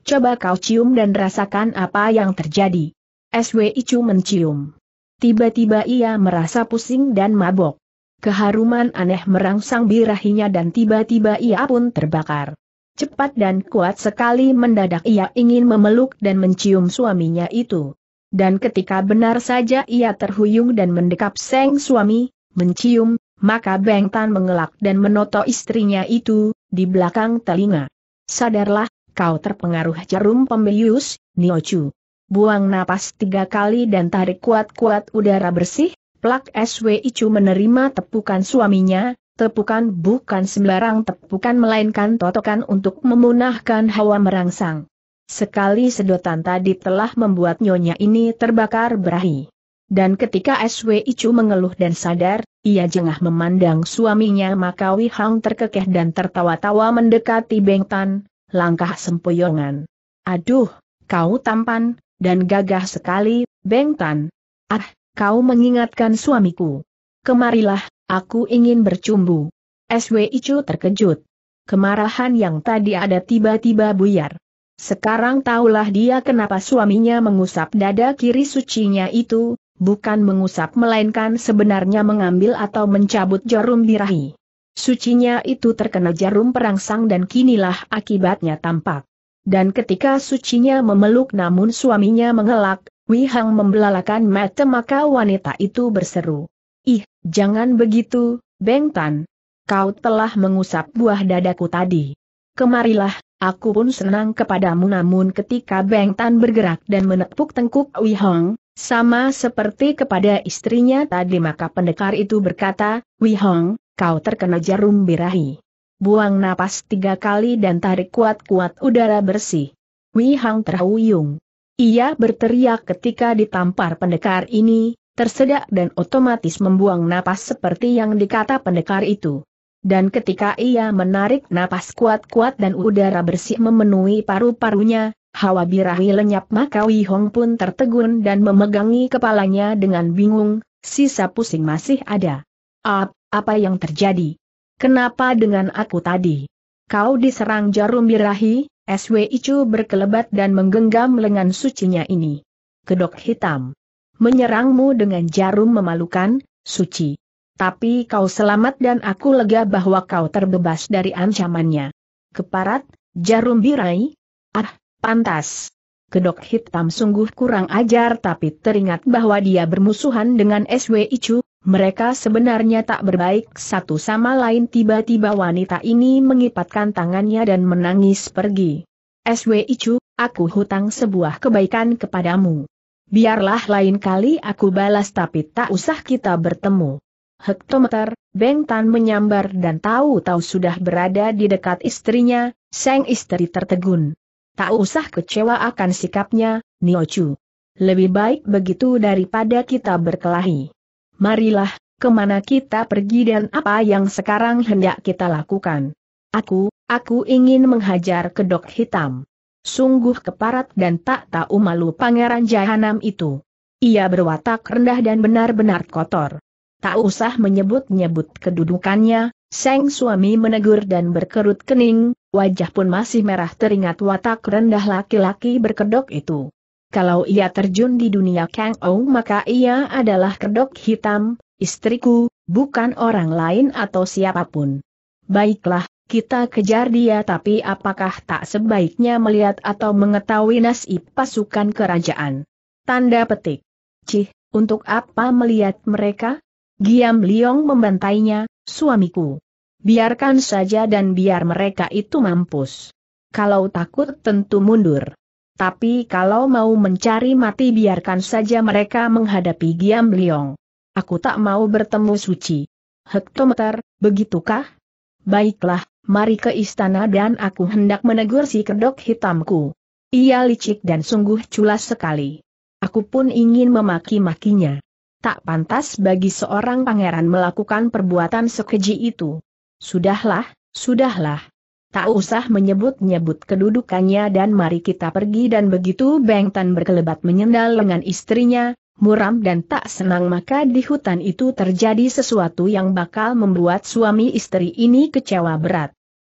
Coba kau cium dan rasakan apa yang terjadi. SW Icu mencium. Tiba-tiba ia merasa pusing dan mabok. Keharuman aneh merangsang birahinya dan tiba-tiba ia pun terbakar. Cepat dan kuat sekali mendadak ia ingin memeluk dan mencium suaminya itu. Dan ketika benar saja ia terhuyung dan mendekap seng suami, mencium, maka Beng Tan mengelak dan menoto istrinya itu, di belakang telinga. Sadarlah, kau terpengaruh jarum pembius, Niochu buang napas tiga kali dan tarik kuat-kuat udara bersih, plak SW Icu menerima tepukan suaminya, tepukan bukan sembarang tepukan melainkan totokan untuk memunahkan hawa merangsang. Sekali sedotan tadi telah membuat nyonya ini terbakar berahi. Dan ketika SW Icu mengeluh dan sadar, ia jengah memandang suaminya maka Wihang terkekeh dan tertawa-tawa mendekati Bengtan, langkah sempoyongan. Aduh, kau tampan, dan gagah sekali, Beng Tan. Ah, kau mengingatkan suamiku. Kemarilah, aku ingin bercumbu. SW Icu terkejut. Kemarahan yang tadi ada tiba-tiba buyar. Sekarang tahulah dia kenapa suaminya mengusap dada kiri sucinya itu, bukan mengusap melainkan sebenarnya mengambil atau mencabut jarum birahi. Sucinya itu terkena jarum perangsang dan kinilah akibatnya tampak dan ketika sucinya memeluk namun suaminya mengelak, Wihang Hang membelalakan mata maka wanita itu berseru. Ih, jangan begitu, Beng Tan. Kau telah mengusap buah dadaku tadi. Kemarilah, aku pun senang kepadamu namun ketika Beng Tan bergerak dan menepuk tengkuk Wihang, Hang, sama seperti kepada istrinya tadi maka pendekar itu berkata, Wihang, Hang, kau terkena jarum birahi buang napas tiga kali dan tarik kuat-kuat udara bersih. Wei Hang terhuyung. Ia berteriak ketika ditampar pendekar ini, tersedak dan otomatis membuang napas seperti yang dikata pendekar itu. Dan ketika ia menarik napas kuat-kuat dan udara bersih memenuhi paru-parunya, hawa birahi lenyap maka Wei Hong pun tertegun dan memegangi kepalanya dengan bingung, sisa pusing masih ada. Ap, apa yang terjadi? Kenapa dengan aku tadi? Kau diserang jarum birahi, SW Icu berkelebat dan menggenggam lengan sucinya ini. Kedok hitam. Menyerangmu dengan jarum memalukan, suci. Tapi kau selamat dan aku lega bahwa kau terbebas dari ancamannya. Keparat, jarum birahi? Ah, pantas. Kedok hitam sungguh kurang ajar tapi teringat bahwa dia bermusuhan dengan SW Icu, mereka sebenarnya tak berbaik satu sama lain tiba-tiba wanita ini mengipatkan tangannya dan menangis pergi. SW Icu, aku hutang sebuah kebaikan kepadamu. Biarlah lain kali aku balas tapi tak usah kita bertemu. Hektometer, Beng Tan menyambar dan tahu-tahu sudah berada di dekat istrinya, sang istri tertegun. Tak usah kecewa akan sikapnya, Niochu. Lebih baik begitu daripada kita berkelahi. Marilah, kemana kita pergi dan apa yang sekarang hendak kita lakukan. Aku, aku ingin menghajar kedok hitam. Sungguh keparat dan tak tahu malu pangeran jahanam itu. Ia berwatak rendah dan benar-benar kotor. Tak usah menyebut-nyebut kedudukannya, Seng suami menegur dan berkerut kening, wajah pun masih merah teringat watak rendah laki-laki berkedok itu. Kalau ia terjun di dunia Kang Ou maka ia adalah kedok hitam, istriku, bukan orang lain atau siapapun. Baiklah, kita kejar dia tapi apakah tak sebaiknya melihat atau mengetahui nasib pasukan kerajaan? Tanda petik. Cih, untuk apa melihat mereka? Giam Liong membantainya, suamiku. Biarkan saja dan biar mereka itu mampus. Kalau takut tentu mundur. Tapi kalau mau mencari mati biarkan saja mereka menghadapi Giam Liong. Aku tak mau bertemu suci. Hektometer, begitukah? Baiklah, mari ke istana dan aku hendak menegur si kedok hitamku. Ia licik dan sungguh culas sekali. Aku pun ingin memaki-makinya tak pantas bagi seorang pangeran melakukan perbuatan sekeji itu. Sudahlah, sudahlah. Tak usah menyebut-nyebut kedudukannya dan mari kita pergi dan begitu Beng Tan berkelebat menyendal lengan istrinya, muram dan tak senang maka di hutan itu terjadi sesuatu yang bakal membuat suami istri ini kecewa berat.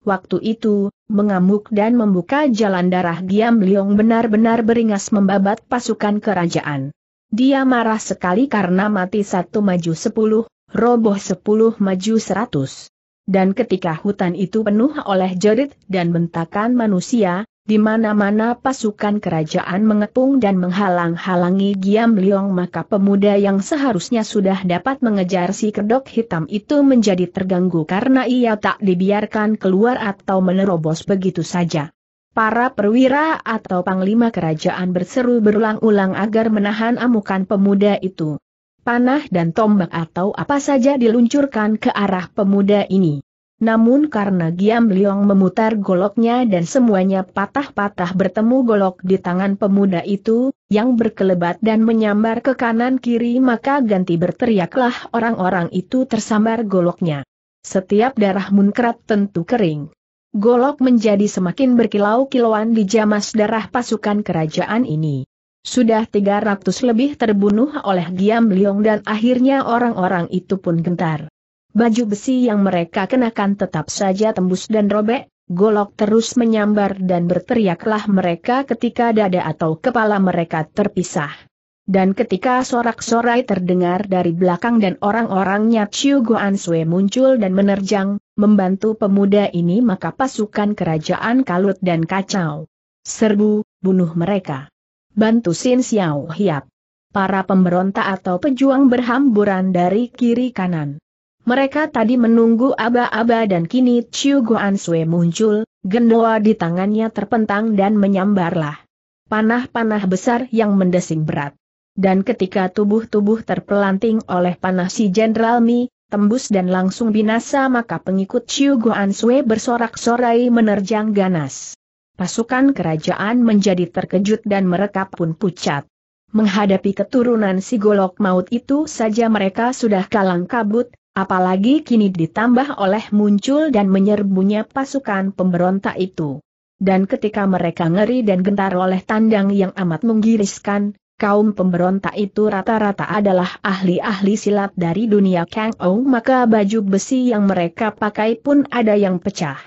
Waktu itu, mengamuk dan membuka jalan darah Giam Liong benar-benar beringas membabat pasukan kerajaan. Dia marah sekali karena mati satu maju sepuluh, roboh sepuluh maju seratus. Dan ketika hutan itu penuh oleh jerit dan bentakan manusia, di mana-mana pasukan kerajaan mengepung dan menghalang-halangi Giam Liong maka pemuda yang seharusnya sudah dapat mengejar si kedok hitam itu menjadi terganggu karena ia tak dibiarkan keluar atau menerobos begitu saja. Para perwira atau panglima kerajaan berseru berulang-ulang agar menahan amukan pemuda itu. Panah dan tombak atau apa saja diluncurkan ke arah pemuda ini. Namun karena Giam Liong memutar goloknya dan semuanya patah-patah bertemu golok di tangan pemuda itu, yang berkelebat dan menyambar ke kanan-kiri maka ganti berteriaklah orang-orang itu tersambar goloknya. Setiap darah munkrat tentu kering golok menjadi semakin berkilau-kilauan di jamas darah pasukan kerajaan ini. Sudah 300 lebih terbunuh oleh Giam Liong dan akhirnya orang-orang itu pun gentar. Baju besi yang mereka kenakan tetap saja tembus dan robek, golok terus menyambar dan berteriaklah mereka ketika dada atau kepala mereka terpisah. Dan ketika sorak-sorai terdengar dari belakang dan orang-orangnya Chiu Guan Sui muncul dan menerjang, membantu pemuda ini maka pasukan kerajaan kalut dan kacau. Serbu, bunuh mereka. Bantu Sin Xiao Hiap. Para pemberontak atau pejuang berhamburan dari kiri kanan. Mereka tadi menunggu aba-aba dan kini Chiu Guan Sui muncul, gendoa di tangannya terpentang dan menyambarlah. Panah-panah besar yang mendesing berat dan ketika tubuh-tubuh terpelanting oleh panas si Jenderal Mi, tembus dan langsung binasa maka pengikut Chiu Guan Sui bersorak-sorai menerjang ganas. Pasukan kerajaan menjadi terkejut dan mereka pun pucat. Menghadapi keturunan si golok maut itu saja mereka sudah kalang kabut, apalagi kini ditambah oleh muncul dan menyerbunya pasukan pemberontak itu. Dan ketika mereka ngeri dan gentar oleh tandang yang amat menggiriskan, kaum pemberontak itu rata-rata adalah ahli-ahli silat dari dunia Kang O, maka baju besi yang mereka pakai pun ada yang pecah.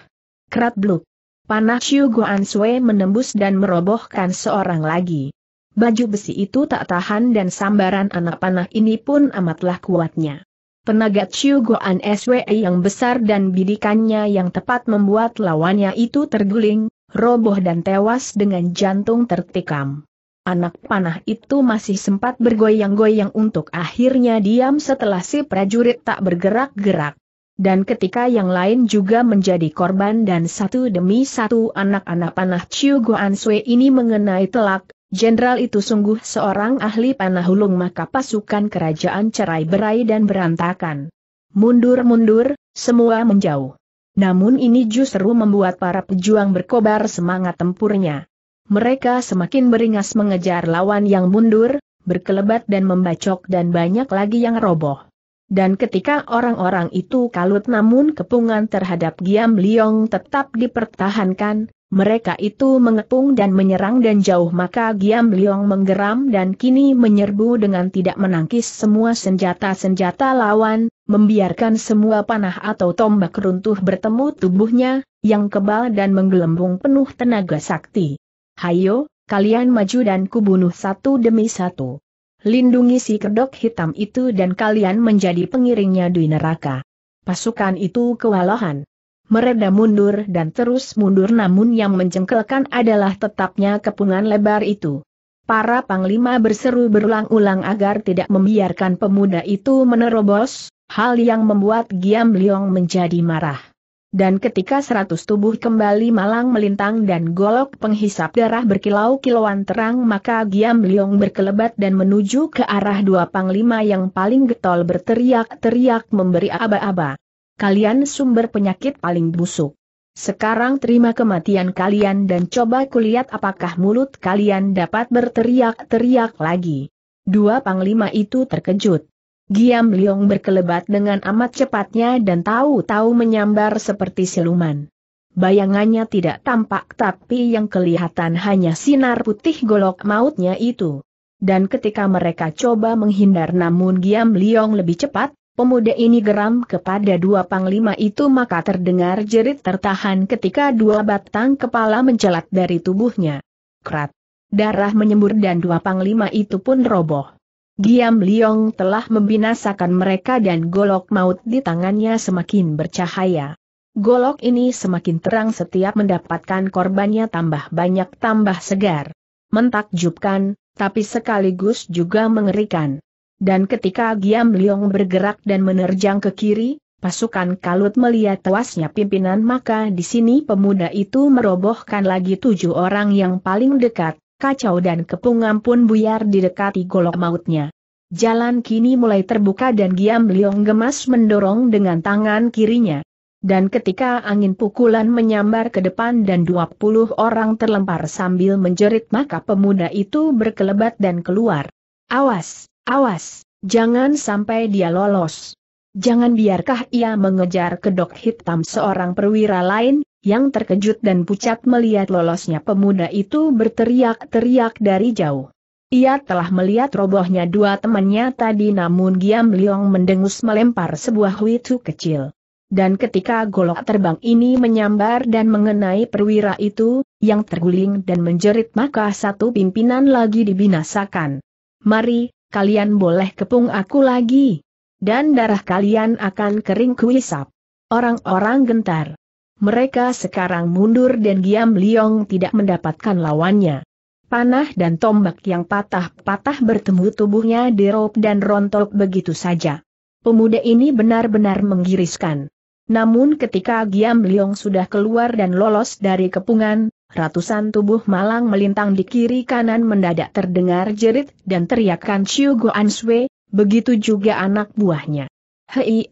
Kerat bluk. Panah Xiu Guan Sui menembus dan merobohkan seorang lagi. Baju besi itu tak tahan dan sambaran anak panah ini pun amatlah kuatnya. Tenaga Xiu Guan Sui yang besar dan bidikannya yang tepat membuat lawannya itu terguling, roboh dan tewas dengan jantung tertikam. Anak panah itu masih sempat bergoyang-goyang untuk akhirnya diam setelah si prajurit tak bergerak-gerak. Dan ketika yang lain juga menjadi korban dan satu demi satu anak-anak panah Chiu Guan Sui ini mengenai telak, jenderal itu sungguh seorang ahli panah hulung maka pasukan kerajaan cerai berai dan berantakan. Mundur-mundur, semua menjauh. Namun ini justru membuat para pejuang berkobar semangat tempurnya mereka semakin beringas mengejar lawan yang mundur, berkelebat dan membacok dan banyak lagi yang roboh. Dan ketika orang-orang itu kalut namun kepungan terhadap Giam Liong tetap dipertahankan, mereka itu mengepung dan menyerang dan jauh maka Giam Liong menggeram dan kini menyerbu dengan tidak menangkis semua senjata-senjata lawan, membiarkan semua panah atau tombak runtuh bertemu tubuhnya, yang kebal dan menggelembung penuh tenaga sakti. Hayo, kalian maju dan kubunuh satu demi satu. Lindungi si kedok hitam itu dan kalian menjadi pengiringnya di neraka. Pasukan itu kewalahan. Mereda mundur dan terus mundur namun yang menjengkelkan adalah tetapnya kepungan lebar itu. Para panglima berseru berulang-ulang agar tidak membiarkan pemuda itu menerobos, hal yang membuat Giam Liong menjadi marah. Dan ketika seratus tubuh kembali malang melintang dan golok penghisap darah berkilau-kilauan terang maka Giam Liong berkelebat dan menuju ke arah dua panglima yang paling getol berteriak-teriak memberi aba-aba. Kalian sumber penyakit paling busuk. Sekarang terima kematian kalian dan coba kulihat apakah mulut kalian dapat berteriak-teriak lagi. Dua panglima itu terkejut. Giam Liong berkelebat dengan amat cepatnya dan tahu-tahu menyambar seperti siluman. Bayangannya tidak tampak tapi yang kelihatan hanya sinar putih golok mautnya itu. Dan ketika mereka coba menghindar namun Giam Liong lebih cepat, pemuda ini geram kepada dua panglima itu maka terdengar jerit tertahan ketika dua batang kepala mencelat dari tubuhnya. Krat. Darah menyembur dan dua panglima itu pun roboh. Giam Liong telah membinasakan mereka dan golok maut di tangannya semakin bercahaya. Golok ini semakin terang setiap mendapatkan korbannya tambah banyak tambah segar. Mentakjubkan, tapi sekaligus juga mengerikan. Dan ketika Giam Liong bergerak dan menerjang ke kiri, pasukan kalut melihat tewasnya pimpinan maka di sini pemuda itu merobohkan lagi tujuh orang yang paling dekat, kacau dan kepungan pun buyar didekati golok mautnya. Jalan kini mulai terbuka dan Giam Liong gemas mendorong dengan tangan kirinya. Dan ketika angin pukulan menyambar ke depan dan 20 orang terlempar sambil menjerit maka pemuda itu berkelebat dan keluar. Awas, awas, jangan sampai dia lolos. Jangan biarkah ia mengejar kedok hitam seorang perwira lain, yang terkejut dan pucat melihat lolosnya pemuda itu berteriak-teriak dari jauh. Ia telah melihat robohnya dua temannya tadi namun Giam Liong mendengus melempar sebuah witu kecil. Dan ketika golok terbang ini menyambar dan mengenai perwira itu, yang terguling dan menjerit maka satu pimpinan lagi dibinasakan. Mari, kalian boleh kepung aku lagi. Dan darah kalian akan kering kuisap. Orang-orang gentar. Mereka sekarang mundur dan Giam Liong tidak mendapatkan lawannya. Panah dan tombak yang patah-patah bertemu tubuhnya derop dan rontok begitu saja. Pemuda ini benar-benar menggiriskan. Namun ketika Giam Liong sudah keluar dan lolos dari kepungan, ratusan tubuh malang melintang di kiri kanan mendadak terdengar jerit dan teriakan Chiu Guan Sui, begitu juga anak buahnya. Hei,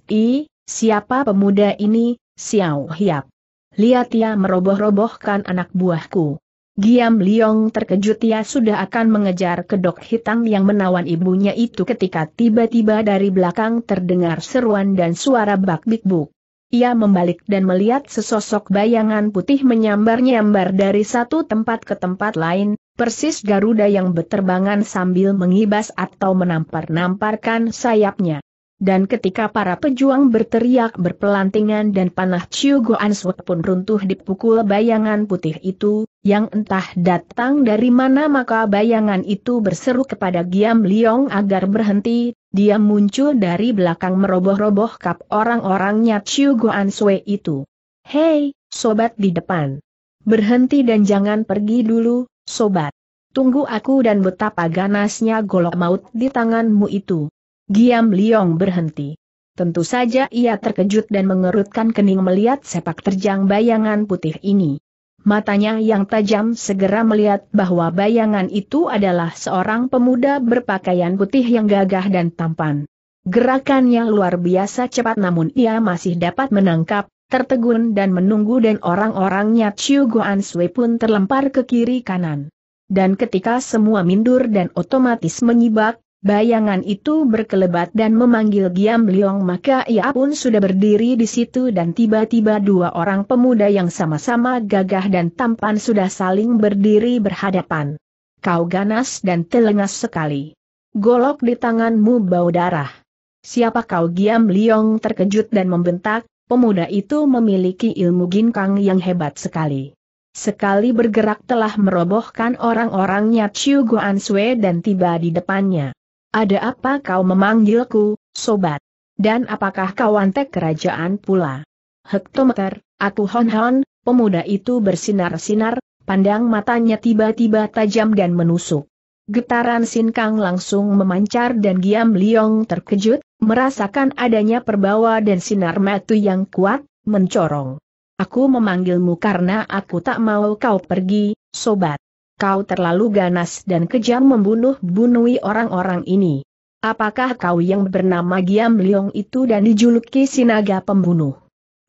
siapa pemuda ini, Xiao Hiap? lihat ia meroboh-robohkan anak buahku. Giam Liong terkejut ia sudah akan mengejar kedok hitam yang menawan ibunya itu ketika tiba-tiba dari belakang terdengar seruan dan suara bak buk Ia membalik dan melihat sesosok bayangan putih menyambar-nyambar dari satu tempat ke tempat lain, persis Garuda yang beterbangan sambil mengibas atau menampar-namparkan sayapnya. Dan ketika para pejuang berteriak berpelantingan dan panah Chiu Goan Suk pun runtuh dipukul bayangan putih itu, yang entah datang dari mana maka bayangan itu berseru kepada Giam Liong agar berhenti, dia muncul dari belakang meroboh-roboh kap orang-orangnya Chiu Goan Sue itu. Hei, sobat di depan. Berhenti dan jangan pergi dulu, sobat. Tunggu aku dan betapa ganasnya golok maut di tanganmu itu. Giam Liong berhenti. Tentu saja ia terkejut dan mengerutkan kening melihat sepak terjang bayangan putih ini. Matanya yang tajam segera melihat bahwa bayangan itu adalah seorang pemuda berpakaian putih yang gagah dan tampan. Gerakannya luar biasa cepat namun ia masih dapat menangkap, tertegun dan menunggu dan orang-orangnya Chiu Guan Sui pun terlempar ke kiri kanan. Dan ketika semua mindur dan otomatis menyibak, Bayangan itu berkelebat dan memanggil Giam Liong maka ia pun sudah berdiri di situ dan tiba-tiba dua orang pemuda yang sama-sama gagah dan tampan sudah saling berdiri berhadapan. Kau ganas dan telengas sekali. Golok di tanganmu bau darah. Siapa kau Giam Liong terkejut dan membentak, pemuda itu memiliki ilmu ginkang yang hebat sekali. Sekali bergerak telah merobohkan orang-orangnya Chiu Guan Sui dan tiba di depannya. Ada apa kau memanggilku, sobat? Dan apakah kau antek kerajaan pula? Hektometer, aku hon-hon, pemuda itu bersinar-sinar, pandang matanya tiba-tiba tajam dan menusuk. Getaran sinkang langsung memancar dan Giam Liong terkejut, merasakan adanya perbawa dan sinar metu yang kuat, mencorong. Aku memanggilmu karena aku tak mau kau pergi, sobat kau terlalu ganas dan kejam membunuh bunuhi orang-orang ini. Apakah kau yang bernama Giam Liong itu dan dijuluki Sinaga Pembunuh?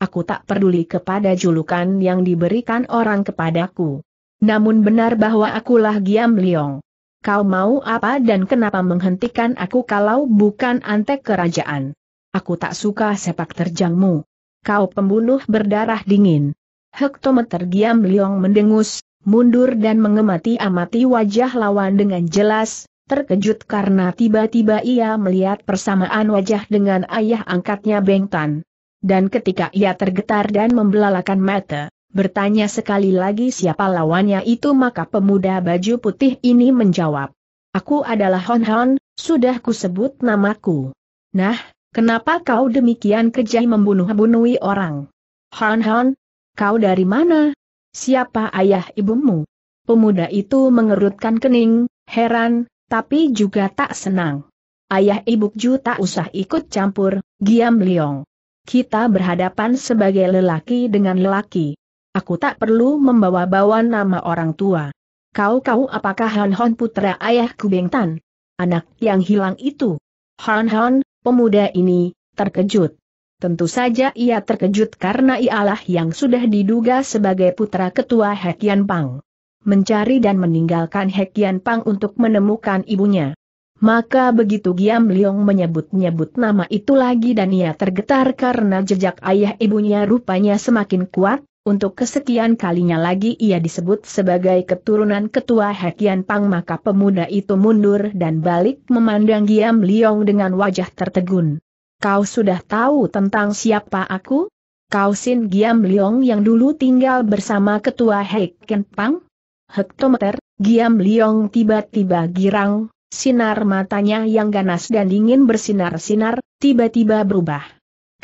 Aku tak peduli kepada julukan yang diberikan orang kepadaku. Namun benar bahwa akulah Giam Liong. Kau mau apa dan kenapa menghentikan aku kalau bukan antek kerajaan? Aku tak suka sepak terjangmu. Kau pembunuh berdarah dingin. Hektometer Giam Liong mendengus, mundur dan mengemati-amati wajah lawan dengan jelas, terkejut karena tiba-tiba ia melihat persamaan wajah dengan ayah angkatnya Beng Tan. Dan ketika ia tergetar dan membelalakan mata, bertanya sekali lagi siapa lawannya itu maka pemuda baju putih ini menjawab. Aku adalah Hon Hon, sudah kusebut namaku. Nah, kenapa kau demikian kejai membunuh-bunuhi orang? Hon Hon, kau dari mana? siapa ayah ibumu? Pemuda itu mengerutkan kening, heran, tapi juga tak senang. Ayah ibu Ju tak usah ikut campur, Giam Liong. Kita berhadapan sebagai lelaki dengan lelaki. Aku tak perlu membawa-bawa nama orang tua. Kau-kau apakah Han Hon putra ayah Kubengtan? Anak yang hilang itu. Han Hon, pemuda ini, terkejut. Tentu saja ia terkejut karena ialah yang sudah diduga sebagai putra ketua Hekian Pang. Mencari dan meninggalkan Hekian Pang untuk menemukan ibunya. Maka begitu Giam Leong menyebut-nyebut nama itu lagi dan ia tergetar karena jejak ayah ibunya rupanya semakin kuat, untuk kesekian kalinya lagi ia disebut sebagai keturunan ketua Hekian Pang maka pemuda itu mundur dan balik memandang Giam Leong dengan wajah tertegun. Kau sudah tahu tentang siapa aku? Kau Sin Giam Liong yang dulu tinggal bersama ketua Hek Pang? Hektometer, Giam Liong tiba-tiba girang, sinar matanya yang ganas dan dingin bersinar-sinar, tiba-tiba berubah.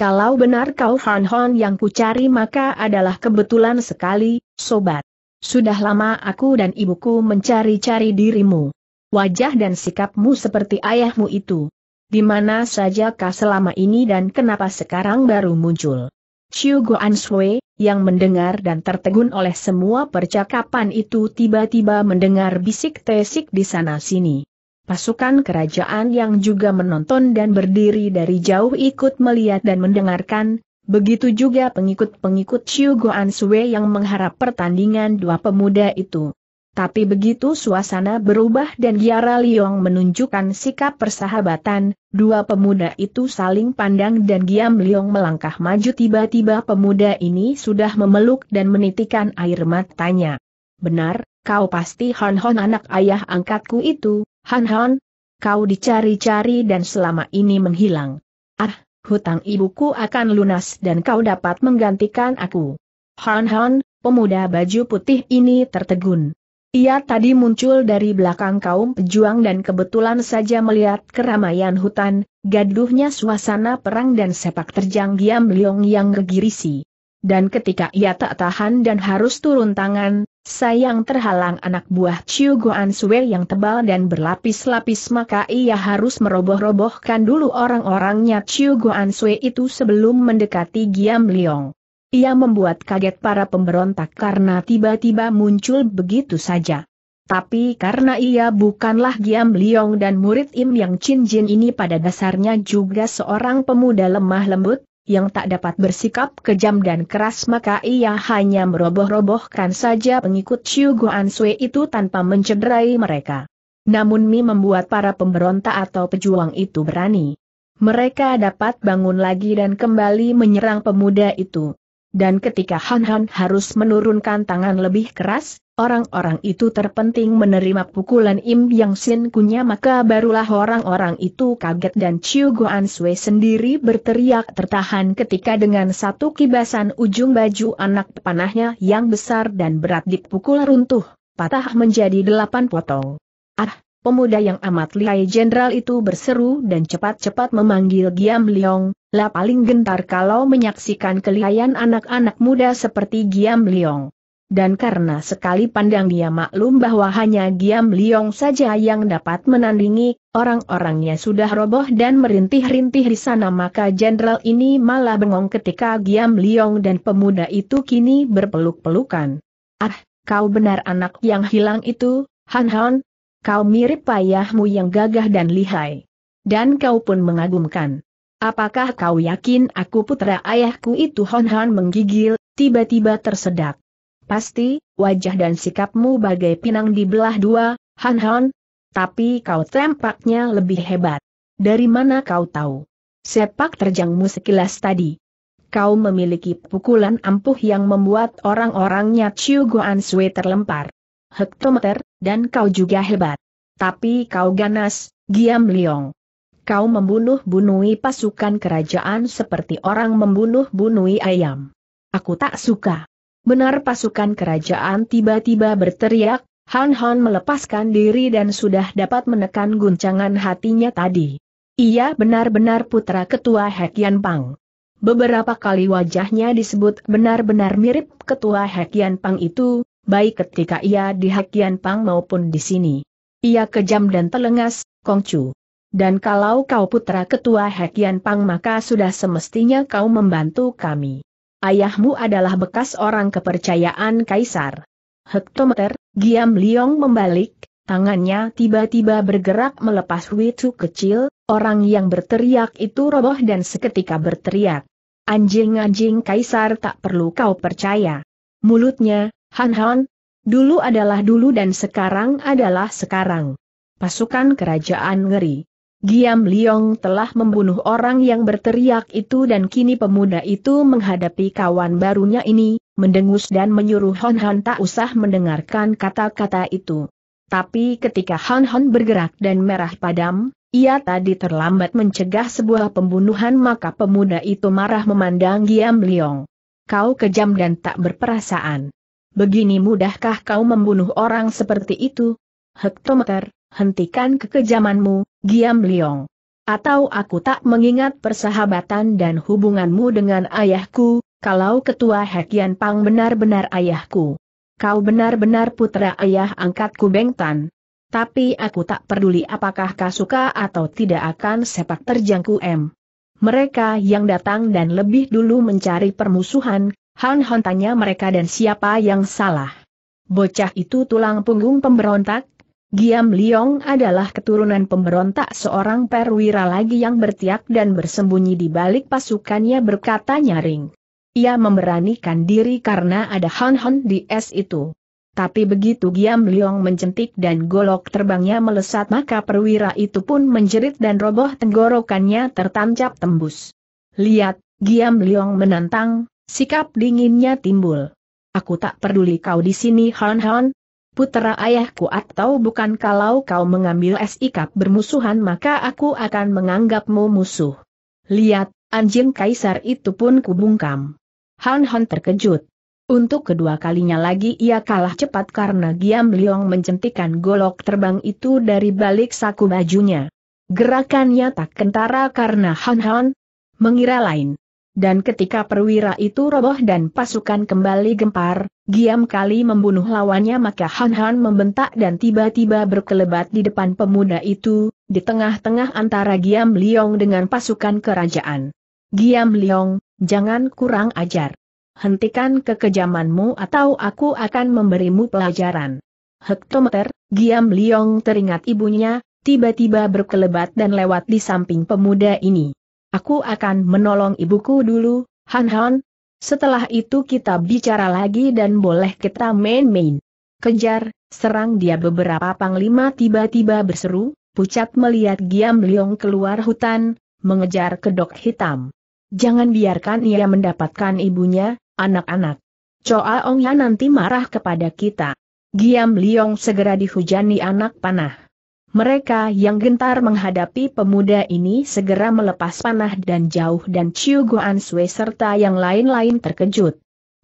Kalau benar kau Han Hon yang kucari maka adalah kebetulan sekali, sobat. Sudah lama aku dan ibuku mencari-cari dirimu. Wajah dan sikapmu seperti ayahmu itu. Di mana saja sajakah selama ini dan kenapa sekarang baru muncul? Chiu Guan Sui, yang mendengar dan tertegun oleh semua percakapan itu tiba-tiba mendengar bisik-tesik di sana-sini. Pasukan kerajaan yang juga menonton dan berdiri dari jauh ikut melihat dan mendengarkan, begitu juga pengikut-pengikut Chiu Guan Sui yang mengharap pertandingan dua pemuda itu. Tapi begitu suasana berubah dan Giara Liong menunjukkan sikap persahabatan, dua pemuda itu saling pandang dan Giam Liong melangkah maju tiba-tiba pemuda ini sudah memeluk dan menitikan air matanya. Benar, kau pasti Han Hon anak ayah angkatku itu, Han Hon. Kau dicari-cari dan selama ini menghilang. Ah, hutang ibuku akan lunas dan kau dapat menggantikan aku. Han Hon, pemuda baju putih ini tertegun. Ia tadi muncul dari belakang kaum pejuang dan kebetulan saja melihat keramaian hutan, gaduhnya suasana perang dan sepak terjang Giam Leong yang gegirisi. Dan ketika ia tak tahan dan harus turun tangan, sayang terhalang anak buah Chiu Guan Sue yang tebal dan berlapis-lapis maka ia harus meroboh-robohkan dulu orang-orangnya Chiu Guan Sue itu sebelum mendekati Giam Leong. Ia membuat kaget para pemberontak karena tiba-tiba muncul begitu saja. Tapi karena ia bukanlah Giam Liong dan murid Im Yang Chin Jin ini pada dasarnya juga seorang pemuda lemah lembut, yang tak dapat bersikap kejam dan keras maka ia hanya meroboh-robohkan saja pengikut Xiu Guan Sui itu tanpa mencederai mereka. Namun Mi membuat para pemberontak atau pejuang itu berani. Mereka dapat bangun lagi dan kembali menyerang pemuda itu. Dan ketika Han Han harus menurunkan tangan lebih keras, orang-orang itu terpenting menerima pukulan Im Yang Sin Kunya maka barulah orang-orang itu kaget dan Chiu Guan Sui sendiri berteriak tertahan ketika dengan satu kibasan ujung baju anak panahnya yang besar dan berat dipukul runtuh, patah menjadi delapan potong. Ah, pemuda yang amat lihai jenderal itu berseru dan cepat-cepat memanggil Giam Leong, lah paling gentar kalau menyaksikan kelihayan anak-anak muda seperti Giam Liong. Dan karena sekali pandang dia maklum bahwa hanya Giam Liong saja yang dapat menandingi, orang-orangnya sudah roboh dan merintih-rintih di sana maka jenderal ini malah bengong ketika Giam Liong dan pemuda itu kini berpeluk-pelukan. Ah, kau benar anak yang hilang itu, Han Han, kau mirip payahmu yang gagah dan lihai. Dan kau pun mengagumkan. Apakah kau yakin aku putra ayahku itu Hon Han menggigil, tiba-tiba tersedak. Pasti, wajah dan sikapmu bagai pinang di belah dua, Hon Han. Tapi kau tampaknya lebih hebat. Dari mana kau tahu? Sepak terjangmu sekilas tadi. Kau memiliki pukulan ampuh yang membuat orang-orangnya Chiu Guan Sui terlempar. Hektometer, dan kau juga hebat. Tapi kau ganas, Giam Liong kau membunuh bunuhi pasukan kerajaan seperti orang membunuh bunuhi ayam. Aku tak suka. Benar pasukan kerajaan tiba-tiba berteriak, Han Han melepaskan diri dan sudah dapat menekan guncangan hatinya tadi. Ia benar-benar putra ketua Hekian Pang. Beberapa kali wajahnya disebut benar-benar mirip ketua Hekian Pang itu, baik ketika ia di Hekian Pang maupun di sini. Ia kejam dan telengas, Kongcu dan kalau kau putra ketua Hekian Pang maka sudah semestinya kau membantu kami. Ayahmu adalah bekas orang kepercayaan kaisar. Hektometer, Giam Liong membalik, tangannya tiba-tiba bergerak melepas Witu kecil, orang yang berteriak itu roboh dan seketika berteriak. Anjing-anjing kaisar tak perlu kau percaya. Mulutnya, Han Han, dulu adalah dulu dan sekarang adalah sekarang. Pasukan kerajaan ngeri. Giam Liong telah membunuh orang yang berteriak itu dan kini pemuda itu menghadapi kawan barunya ini, mendengus dan menyuruh Hon Hon tak usah mendengarkan kata-kata itu. Tapi ketika Hon Hon bergerak dan merah padam, ia tadi terlambat mencegah sebuah pembunuhan maka pemuda itu marah memandang Giam Liong. Kau kejam dan tak berperasaan. Begini mudahkah kau membunuh orang seperti itu? Hektometer, hentikan kekejamanmu, Giam Liong. Atau aku tak mengingat persahabatan dan hubunganmu dengan ayahku, kalau ketua Hekian Pang benar-benar ayahku. Kau benar-benar putra ayah angkatku Bengtan. Tapi aku tak peduli apakah kau suka atau tidak akan sepak terjangku M. Mereka yang datang dan lebih dulu mencari permusuhan, Han Han tanya mereka dan siapa yang salah. Bocah itu tulang punggung pemberontak, Giam Liong adalah keturunan pemberontak seorang perwira lagi yang bertiak dan bersembunyi di balik pasukannya berkata nyaring. Ia memberanikan diri karena ada Han Han di es itu. Tapi begitu Giam Liong mencentik dan golok terbangnya melesat maka perwira itu pun menjerit dan roboh tenggorokannya tertancap tembus. Lihat, Giam Liong menantang, sikap dinginnya timbul. Aku tak peduli kau di sini Han Han, putera ayahku atau bukan kalau kau mengambil sikap bermusuhan maka aku akan menganggapmu musuh. Lihat, anjing kaisar itu pun kubungkam. Han Han terkejut. Untuk kedua kalinya lagi ia kalah cepat karena Giam Liong mencentikan golok terbang itu dari balik saku bajunya. Gerakannya tak kentara karena Han Han mengira lain dan ketika perwira itu roboh dan pasukan kembali gempar, Giam Kali membunuh lawannya maka Han Han membentak dan tiba-tiba berkelebat di depan pemuda itu, di tengah-tengah antara Giam Liong dengan pasukan kerajaan. Giam Liong, jangan kurang ajar. Hentikan kekejamanmu atau aku akan memberimu pelajaran. Hektometer, Giam Liong teringat ibunya, tiba-tiba berkelebat dan lewat di samping pemuda ini. Aku akan menolong ibuku dulu, Han Han. Setelah itu kita bicara lagi dan boleh kita main-main. Kejar, serang dia beberapa panglima tiba-tiba berseru, pucat melihat Giam Leong keluar hutan, mengejar kedok hitam. Jangan biarkan ia mendapatkan ibunya, anak-anak. Choa Ong Ya nanti marah kepada kita. Giam Leong segera dihujani anak panah. Mereka yang gentar menghadapi pemuda ini segera melepas panah dan jauh dan Chiu Guan Sui serta yang lain-lain terkejut.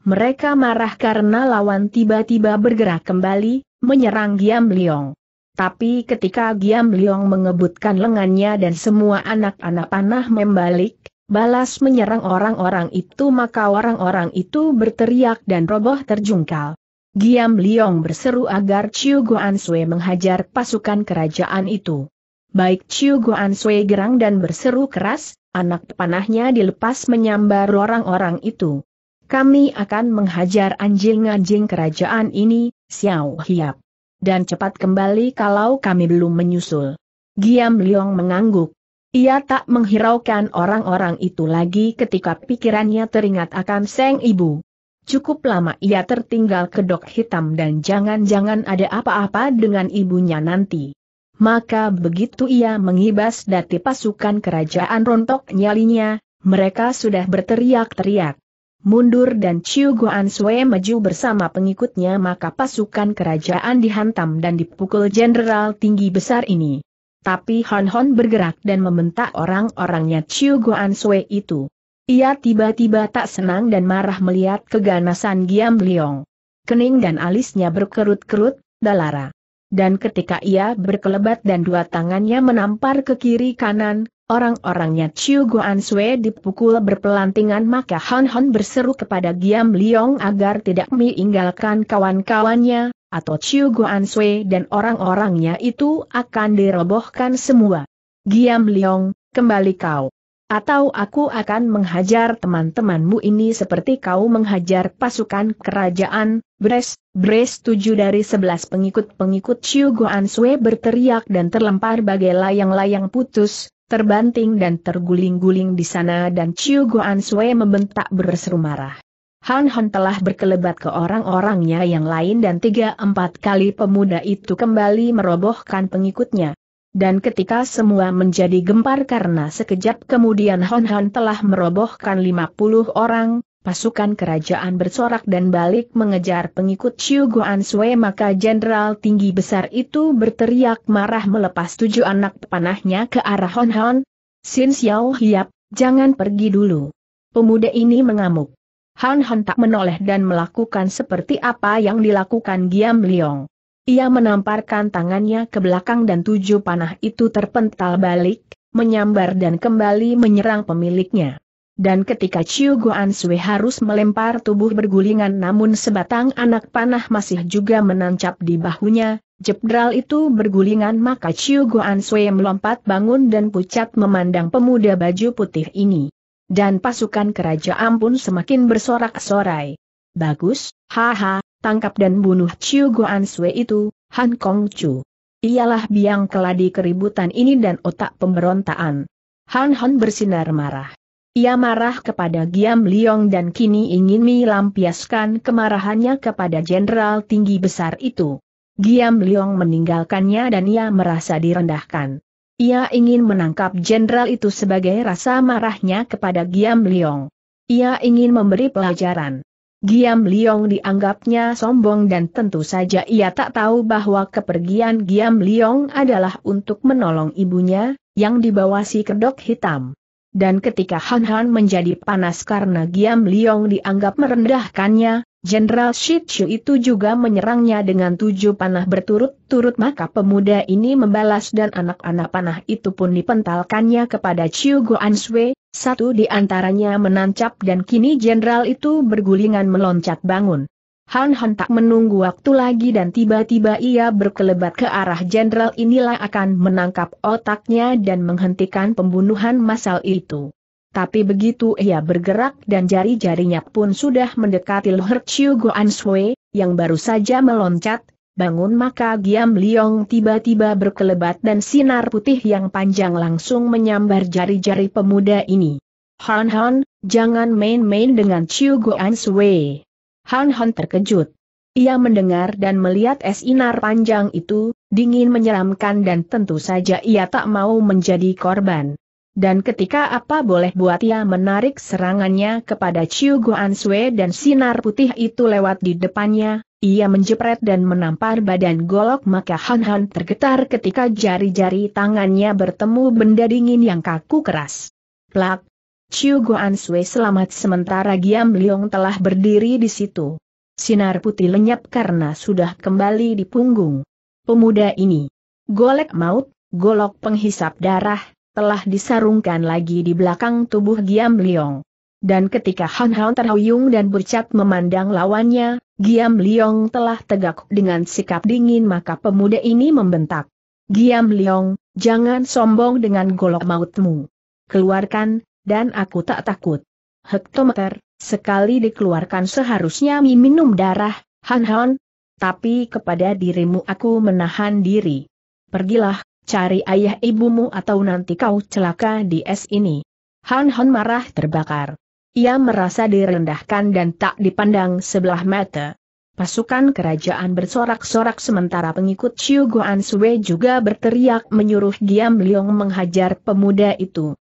Mereka marah karena lawan tiba-tiba bergerak kembali, menyerang Giam Liong. Tapi ketika Giam Liong mengebutkan lengannya dan semua anak-anak panah membalik, balas menyerang orang-orang itu maka orang-orang itu berteriak dan roboh terjungkal. Giam Liong berseru agar Chiu Guan Sui menghajar pasukan kerajaan itu. Baik Chiu Guan Sui gerang dan berseru keras, anak panahnya dilepas menyambar orang-orang itu. Kami akan menghajar anjing-anjing kerajaan ini, Xiao Hiap. Dan cepat kembali kalau kami belum menyusul. Giam Liong mengangguk. Ia tak menghiraukan orang-orang itu lagi ketika pikirannya teringat akan Seng Ibu. Cukup lama ia tertinggal kedok hitam dan jangan-jangan ada apa-apa dengan ibunya nanti. Maka begitu ia mengibas dati pasukan kerajaan rontok nyalinya, mereka sudah berteriak-teriak. Mundur dan Chiu Guan Sui maju bersama pengikutnya maka pasukan kerajaan dihantam dan dipukul jenderal tinggi besar ini. Tapi Hon Hon bergerak dan membentak orang-orangnya Chiu Guan Sui itu. Ia tiba-tiba tak senang dan marah melihat keganasan Giam Liong. Kening dan alisnya berkerut-kerut, dalara. Dan ketika ia berkelebat dan dua tangannya menampar ke kiri kanan, orang-orangnya Chiu Guan Sui dipukul berpelantingan maka Han Han berseru kepada Giam Liong agar tidak meninggalkan kawan-kawannya, atau Chiu Guan Sui dan orang-orangnya itu akan dirobohkan semua. Giam Liong, kembali kau. Atau aku akan menghajar teman-temanmu ini seperti kau menghajar pasukan kerajaan, Bres, Bres tujuh dari sebelas pengikut-pengikut Chiu Guan Sui berteriak dan terlempar bagai layang-layang putus, terbanting dan terguling-guling di sana dan Chiu Guan Sui membentak berseru marah. Han Han telah berkelebat ke orang-orangnya yang lain dan tiga empat kali pemuda itu kembali merobohkan pengikutnya. Dan ketika semua menjadi gempar karena sekejap kemudian Hon Hon telah merobohkan 50 orang, pasukan kerajaan bersorak dan balik mengejar pengikut Xiu Guan Sui maka jenderal tinggi besar itu berteriak marah melepas tujuh anak panahnya ke arah Hon Hon. Sin Xiao Hiap, jangan pergi dulu. Pemuda ini mengamuk. Hon Hon tak menoleh dan melakukan seperti apa yang dilakukan Giam Liong. Ia menamparkan tangannya ke belakang dan tujuh panah itu terpental balik, menyambar dan kembali menyerang pemiliknya. Dan ketika Chiu Guan Sui harus melempar tubuh bergulingan namun sebatang anak panah masih juga menancap di bahunya, jebral itu bergulingan maka Chiu Guan Sui melompat bangun dan pucat memandang pemuda baju putih ini. Dan pasukan kerajaan pun semakin bersorak-sorai. Bagus, haha, tangkap dan bunuh Chiu Guan Sui itu, Han Kong Chu. Ialah biang keladi keributan ini dan otak pemberontaan. Han Han bersinar marah. Ia marah kepada Giam Liong dan kini ingin melampiaskan kemarahannya kepada jenderal tinggi besar itu. Giam Liong meninggalkannya dan ia merasa direndahkan. Ia ingin menangkap jenderal itu sebagai rasa marahnya kepada Giam Liong. Ia ingin memberi pelajaran. Giam Liong dianggapnya sombong dan tentu saja ia tak tahu bahwa kepergian Giam Liong adalah untuk menolong ibunya, yang dibawa si kedok hitam. Dan ketika Han Han menjadi panas karena Giam Liong dianggap merendahkannya, Jenderal Shichu itu juga menyerangnya dengan tujuh panah berturut-turut maka pemuda ini membalas dan anak-anak panah itu pun dipentalkannya kepada Chiu Guan Sui, satu di antaranya menancap dan kini jenderal itu bergulingan meloncat bangun. Han Han tak menunggu waktu lagi dan tiba-tiba ia berkelebat ke arah jenderal inilah akan menangkap otaknya dan menghentikan pembunuhan massal itu. Tapi begitu ia bergerak dan jari-jarinya pun sudah mendekati leher Chiu Guan Sui, yang baru saja meloncat, bangun maka Giam Liong tiba-tiba berkelebat dan sinar putih yang panjang langsung menyambar jari-jari pemuda ini. Han Han, jangan main-main dengan Chiu Guan Sui. Han Han terkejut. Ia mendengar dan melihat es inar panjang itu, dingin menyeramkan dan tentu saja ia tak mau menjadi korban. Dan ketika apa boleh buat ia menarik serangannya kepada Chiu Guan Sui dan sinar putih itu lewat di depannya, ia menjepret dan menampar badan golok maka Han Han tergetar ketika jari-jari tangannya bertemu benda dingin yang kaku keras. Plak! Chiu Guan Sui selamat sementara Giam Liong telah berdiri di situ. Sinar putih lenyap karena sudah kembali di punggung. Pemuda ini. Golek maut, golok penghisap darah, telah disarungkan lagi di belakang tubuh Giam Liong. Dan ketika Han Han terhuyung dan bercat memandang lawannya, Giam Liong telah tegak dengan sikap dingin maka pemuda ini membentak. Giam Liong, jangan sombong dengan golok mautmu. Keluarkan, dan aku tak takut. Hektometer, sekali dikeluarkan seharusnya minum darah, Han Han. Tapi kepada dirimu aku menahan diri. Pergilah Cari ayah ibumu atau nanti kau celaka di es ini. Han Han marah terbakar. Ia merasa direndahkan dan tak dipandang sebelah mata. Pasukan kerajaan bersorak-sorak sementara pengikut Chiu Guan Sui juga berteriak menyuruh Giam Liong menghajar pemuda itu.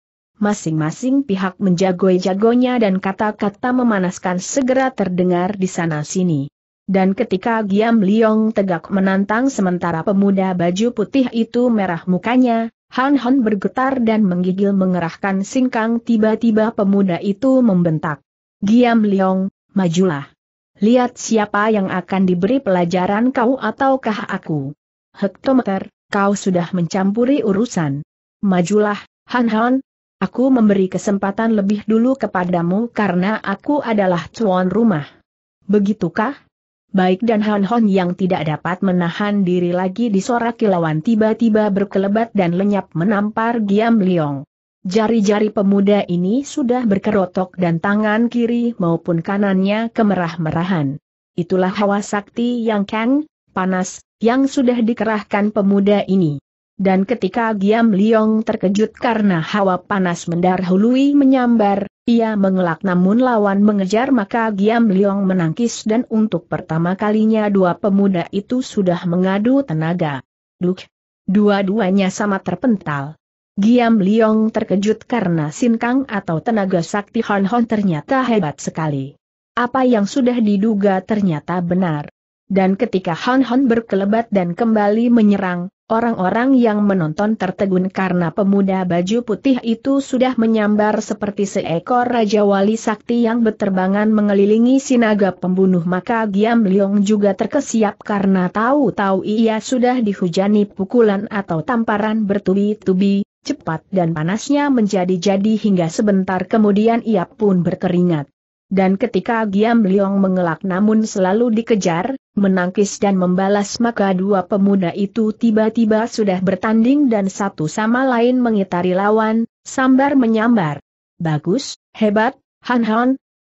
Masing-masing pihak menjagoi jagonya dan kata-kata memanaskan segera terdengar di sana-sini. Dan ketika Giam Liong tegak menantang sementara pemuda baju putih itu merah mukanya, Han Han bergetar dan menggigil mengerahkan singkang tiba-tiba pemuda itu membentak. Giam Liong, majulah. Lihat siapa yang akan diberi pelajaran kau ataukah aku. Hektometer, kau sudah mencampuri urusan. Majulah, Han Han. Aku memberi kesempatan lebih dulu kepadamu karena aku adalah tuan rumah. Begitukah? baik dan Han Hon yang tidak dapat menahan diri lagi di suara kilauan tiba-tiba berkelebat dan lenyap menampar Giam Liong. Jari-jari pemuda ini sudah berkerotok dan tangan kiri maupun kanannya kemerah-merahan. Itulah hawa sakti yang kang, panas, yang sudah dikerahkan pemuda ini. Dan ketika Giam Liong terkejut karena hawa panas mendahului menyambar, ia mengelak namun lawan mengejar maka Giam Liong menangkis dan untuk pertama kalinya dua pemuda itu sudah mengadu tenaga. Duk! Dua-duanya sama terpental. Giam Liong terkejut karena sinkang atau tenaga sakti Hon Hon ternyata hebat sekali. Apa yang sudah diduga ternyata benar. Dan ketika Hon Hon berkelebat dan kembali menyerang, Orang-orang yang menonton tertegun karena pemuda baju putih itu sudah menyambar seperti seekor Raja Wali Sakti yang berterbangan mengelilingi sinaga pembunuh maka Giam Leong juga terkesiap karena tahu-tahu ia sudah dihujani pukulan atau tamparan bertubi-tubi, cepat dan panasnya menjadi-jadi hingga sebentar kemudian ia pun berkeringat dan ketika Giam Liong mengelak namun selalu dikejar, menangkis dan membalas maka dua pemuda itu tiba-tiba sudah bertanding dan satu sama lain mengitari lawan, sambar menyambar. Bagus, hebat, Han Han,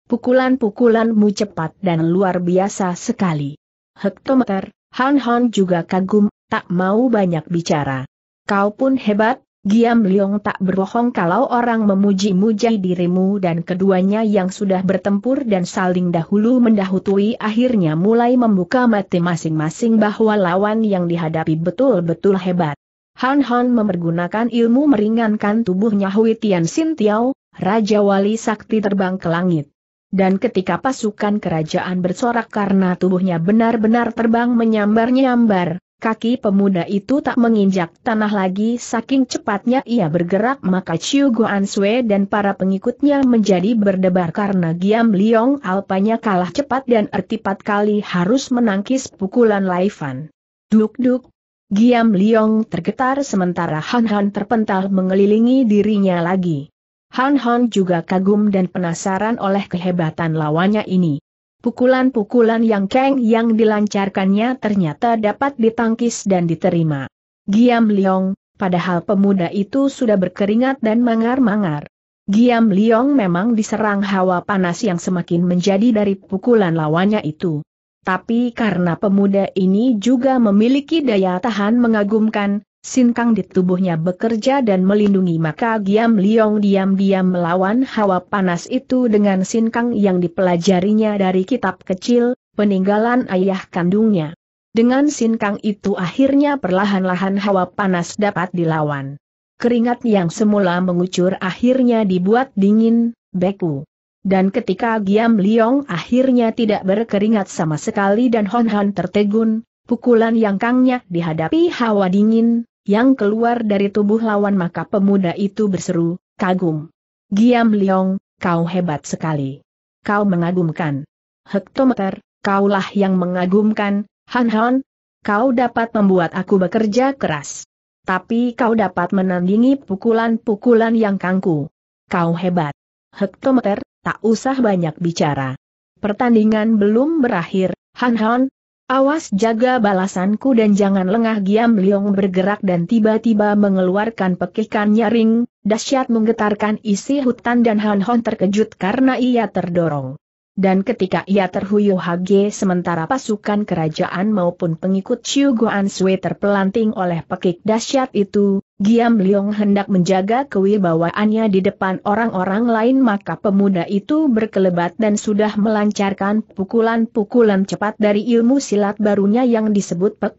pukulan-pukulanmu cepat dan luar biasa sekali. Hektometer, Han Han juga kagum, tak mau banyak bicara. Kau pun hebat, Giam Liong tak berbohong kalau orang memuji-muji dirimu dan keduanya yang sudah bertempur dan saling dahulu mendahului akhirnya mulai membuka mati masing-masing bahwa lawan yang dihadapi betul-betul hebat. Han Han memergunakan ilmu meringankan tubuhnya Hui Tian Sin Tiao, Raja Wali Sakti terbang ke langit. Dan ketika pasukan kerajaan bersorak karena tubuhnya benar-benar terbang menyambar-nyambar, Kaki pemuda itu tak menginjak tanah lagi saking cepatnya ia bergerak maka Chiu Guan Sui dan para pengikutnya menjadi berdebar karena Giam Liong Alpanya kalah cepat dan ertipat kali harus menangkis pukulan Laifan. Duk-duk. Giam Liong tergetar sementara Han Han terpental mengelilingi dirinya lagi. Han Han juga kagum dan penasaran oleh kehebatan lawannya ini. Pukulan-pukulan yang keng yang dilancarkannya ternyata dapat ditangkis dan diterima. Giam Liong, padahal pemuda itu sudah berkeringat dan mangar-mangar. Giam Liong memang diserang hawa panas yang semakin menjadi dari pukulan lawannya itu. Tapi karena pemuda ini juga memiliki daya tahan mengagumkan, Sinkang di tubuhnya bekerja dan melindungi maka Giam Liong diam-diam melawan hawa panas itu dengan Sinkang yang dipelajarinya dari kitab kecil, peninggalan ayah kandungnya. Dengan Sinkang itu akhirnya perlahan-lahan hawa panas dapat dilawan. Keringat yang semula mengucur akhirnya dibuat dingin, beku. Dan ketika Giam Liong akhirnya tidak berkeringat sama sekali dan Hon Hon tertegun, pukulan yang kangnya dihadapi hawa dingin, yang keluar dari tubuh lawan maka pemuda itu berseru, kagum. Giam Leong, kau hebat sekali. Kau mengagumkan. Hektometer, kaulah yang mengagumkan, Han Han. Kau dapat membuat aku bekerja keras. Tapi kau dapat menandingi pukulan-pukulan yang kangku. Kau hebat. Hektometer, tak usah banyak bicara. Pertandingan belum berakhir, Han Han, Awas jaga balasanku dan jangan lengah giam Liong bergerak dan tiba-tiba mengeluarkan pekikan nyaring, dahsyat menggetarkan isi hutan dan Han Hon terkejut karena ia terdorong. Dan ketika ia terhuyuh Hage sementara pasukan kerajaan maupun pengikut Chiu Guan Sui terpelanting oleh pekik dahsyat itu, Giam Liong hendak menjaga kewibawaannya di depan orang-orang lain maka pemuda itu berkelebat dan sudah melancarkan pukulan-pukulan cepat dari ilmu silat barunya yang disebut Pek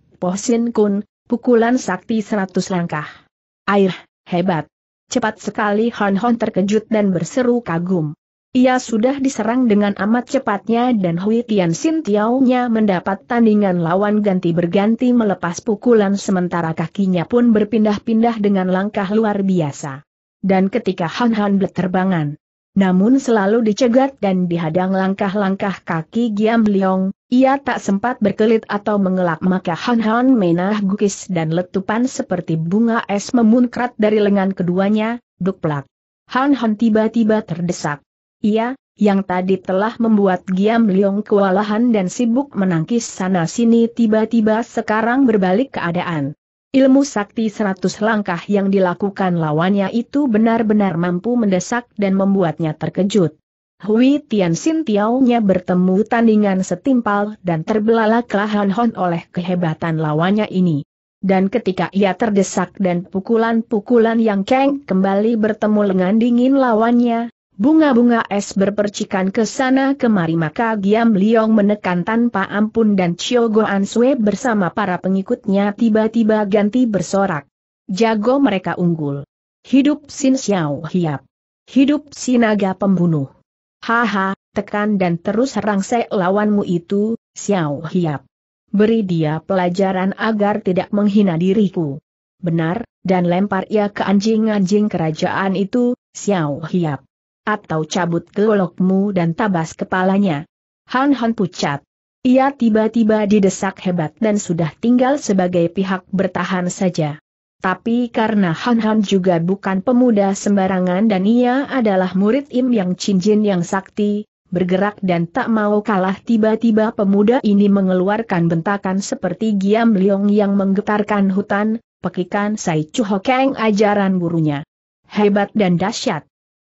Kun, pukulan sakti seratus langkah. Air, hebat! Cepat sekali Hon Hon terkejut dan berseru kagum. Ia sudah diserang dengan amat cepatnya dan Hui Tian Sin tiao mendapat tandingan lawan ganti berganti melepas pukulan sementara kakinya pun berpindah-pindah dengan langkah luar biasa. Dan ketika Han Han berterbangan, namun selalu dicegat dan dihadang langkah-langkah kaki Giam Liong, ia tak sempat berkelit atau mengelak maka Han Han menah gukis dan letupan seperti bunga es memunkrat dari lengan keduanya, plak. Han Han tiba-tiba terdesak. Ia, yang tadi telah membuat Giam Liong kewalahan dan sibuk menangkis sana-sini tiba-tiba sekarang berbalik keadaan. Ilmu sakti seratus langkah yang dilakukan lawannya itu benar-benar mampu mendesak dan membuatnya terkejut. Hui Tian Sin Tiao-nya bertemu tandingan setimpal dan terbelalak Han Hon oleh kehebatan lawannya ini. Dan ketika ia terdesak dan pukulan-pukulan yang keng kembali bertemu lengan dingin lawannya, Bunga-bunga es berpercikan ke sana kemari maka Giam Liong menekan tanpa ampun dan Chio Goan Sue bersama para pengikutnya tiba-tiba ganti bersorak. Jago mereka unggul. Hidup Sin Xiao Hiap. Hidup Sinaga Pembunuh. Haha, tekan dan terus rangsai lawanmu itu, Xiao Hiap. Beri dia pelajaran agar tidak menghina diriku. Benar, dan lempar ia ke anjing-anjing kerajaan itu, Xiao Hiap atau cabut golokmu dan tabas kepalanya. Han Han pucat. Ia tiba-tiba didesak hebat dan sudah tinggal sebagai pihak bertahan saja. Tapi karena Han Han juga bukan pemuda sembarangan dan ia adalah murid Im Yang Cinjin yang sakti, bergerak dan tak mau kalah tiba-tiba pemuda ini mengeluarkan bentakan seperti Giam Leong yang menggetarkan hutan, pekikan Sai Chu Hokeng ajaran gurunya. Hebat dan dahsyat.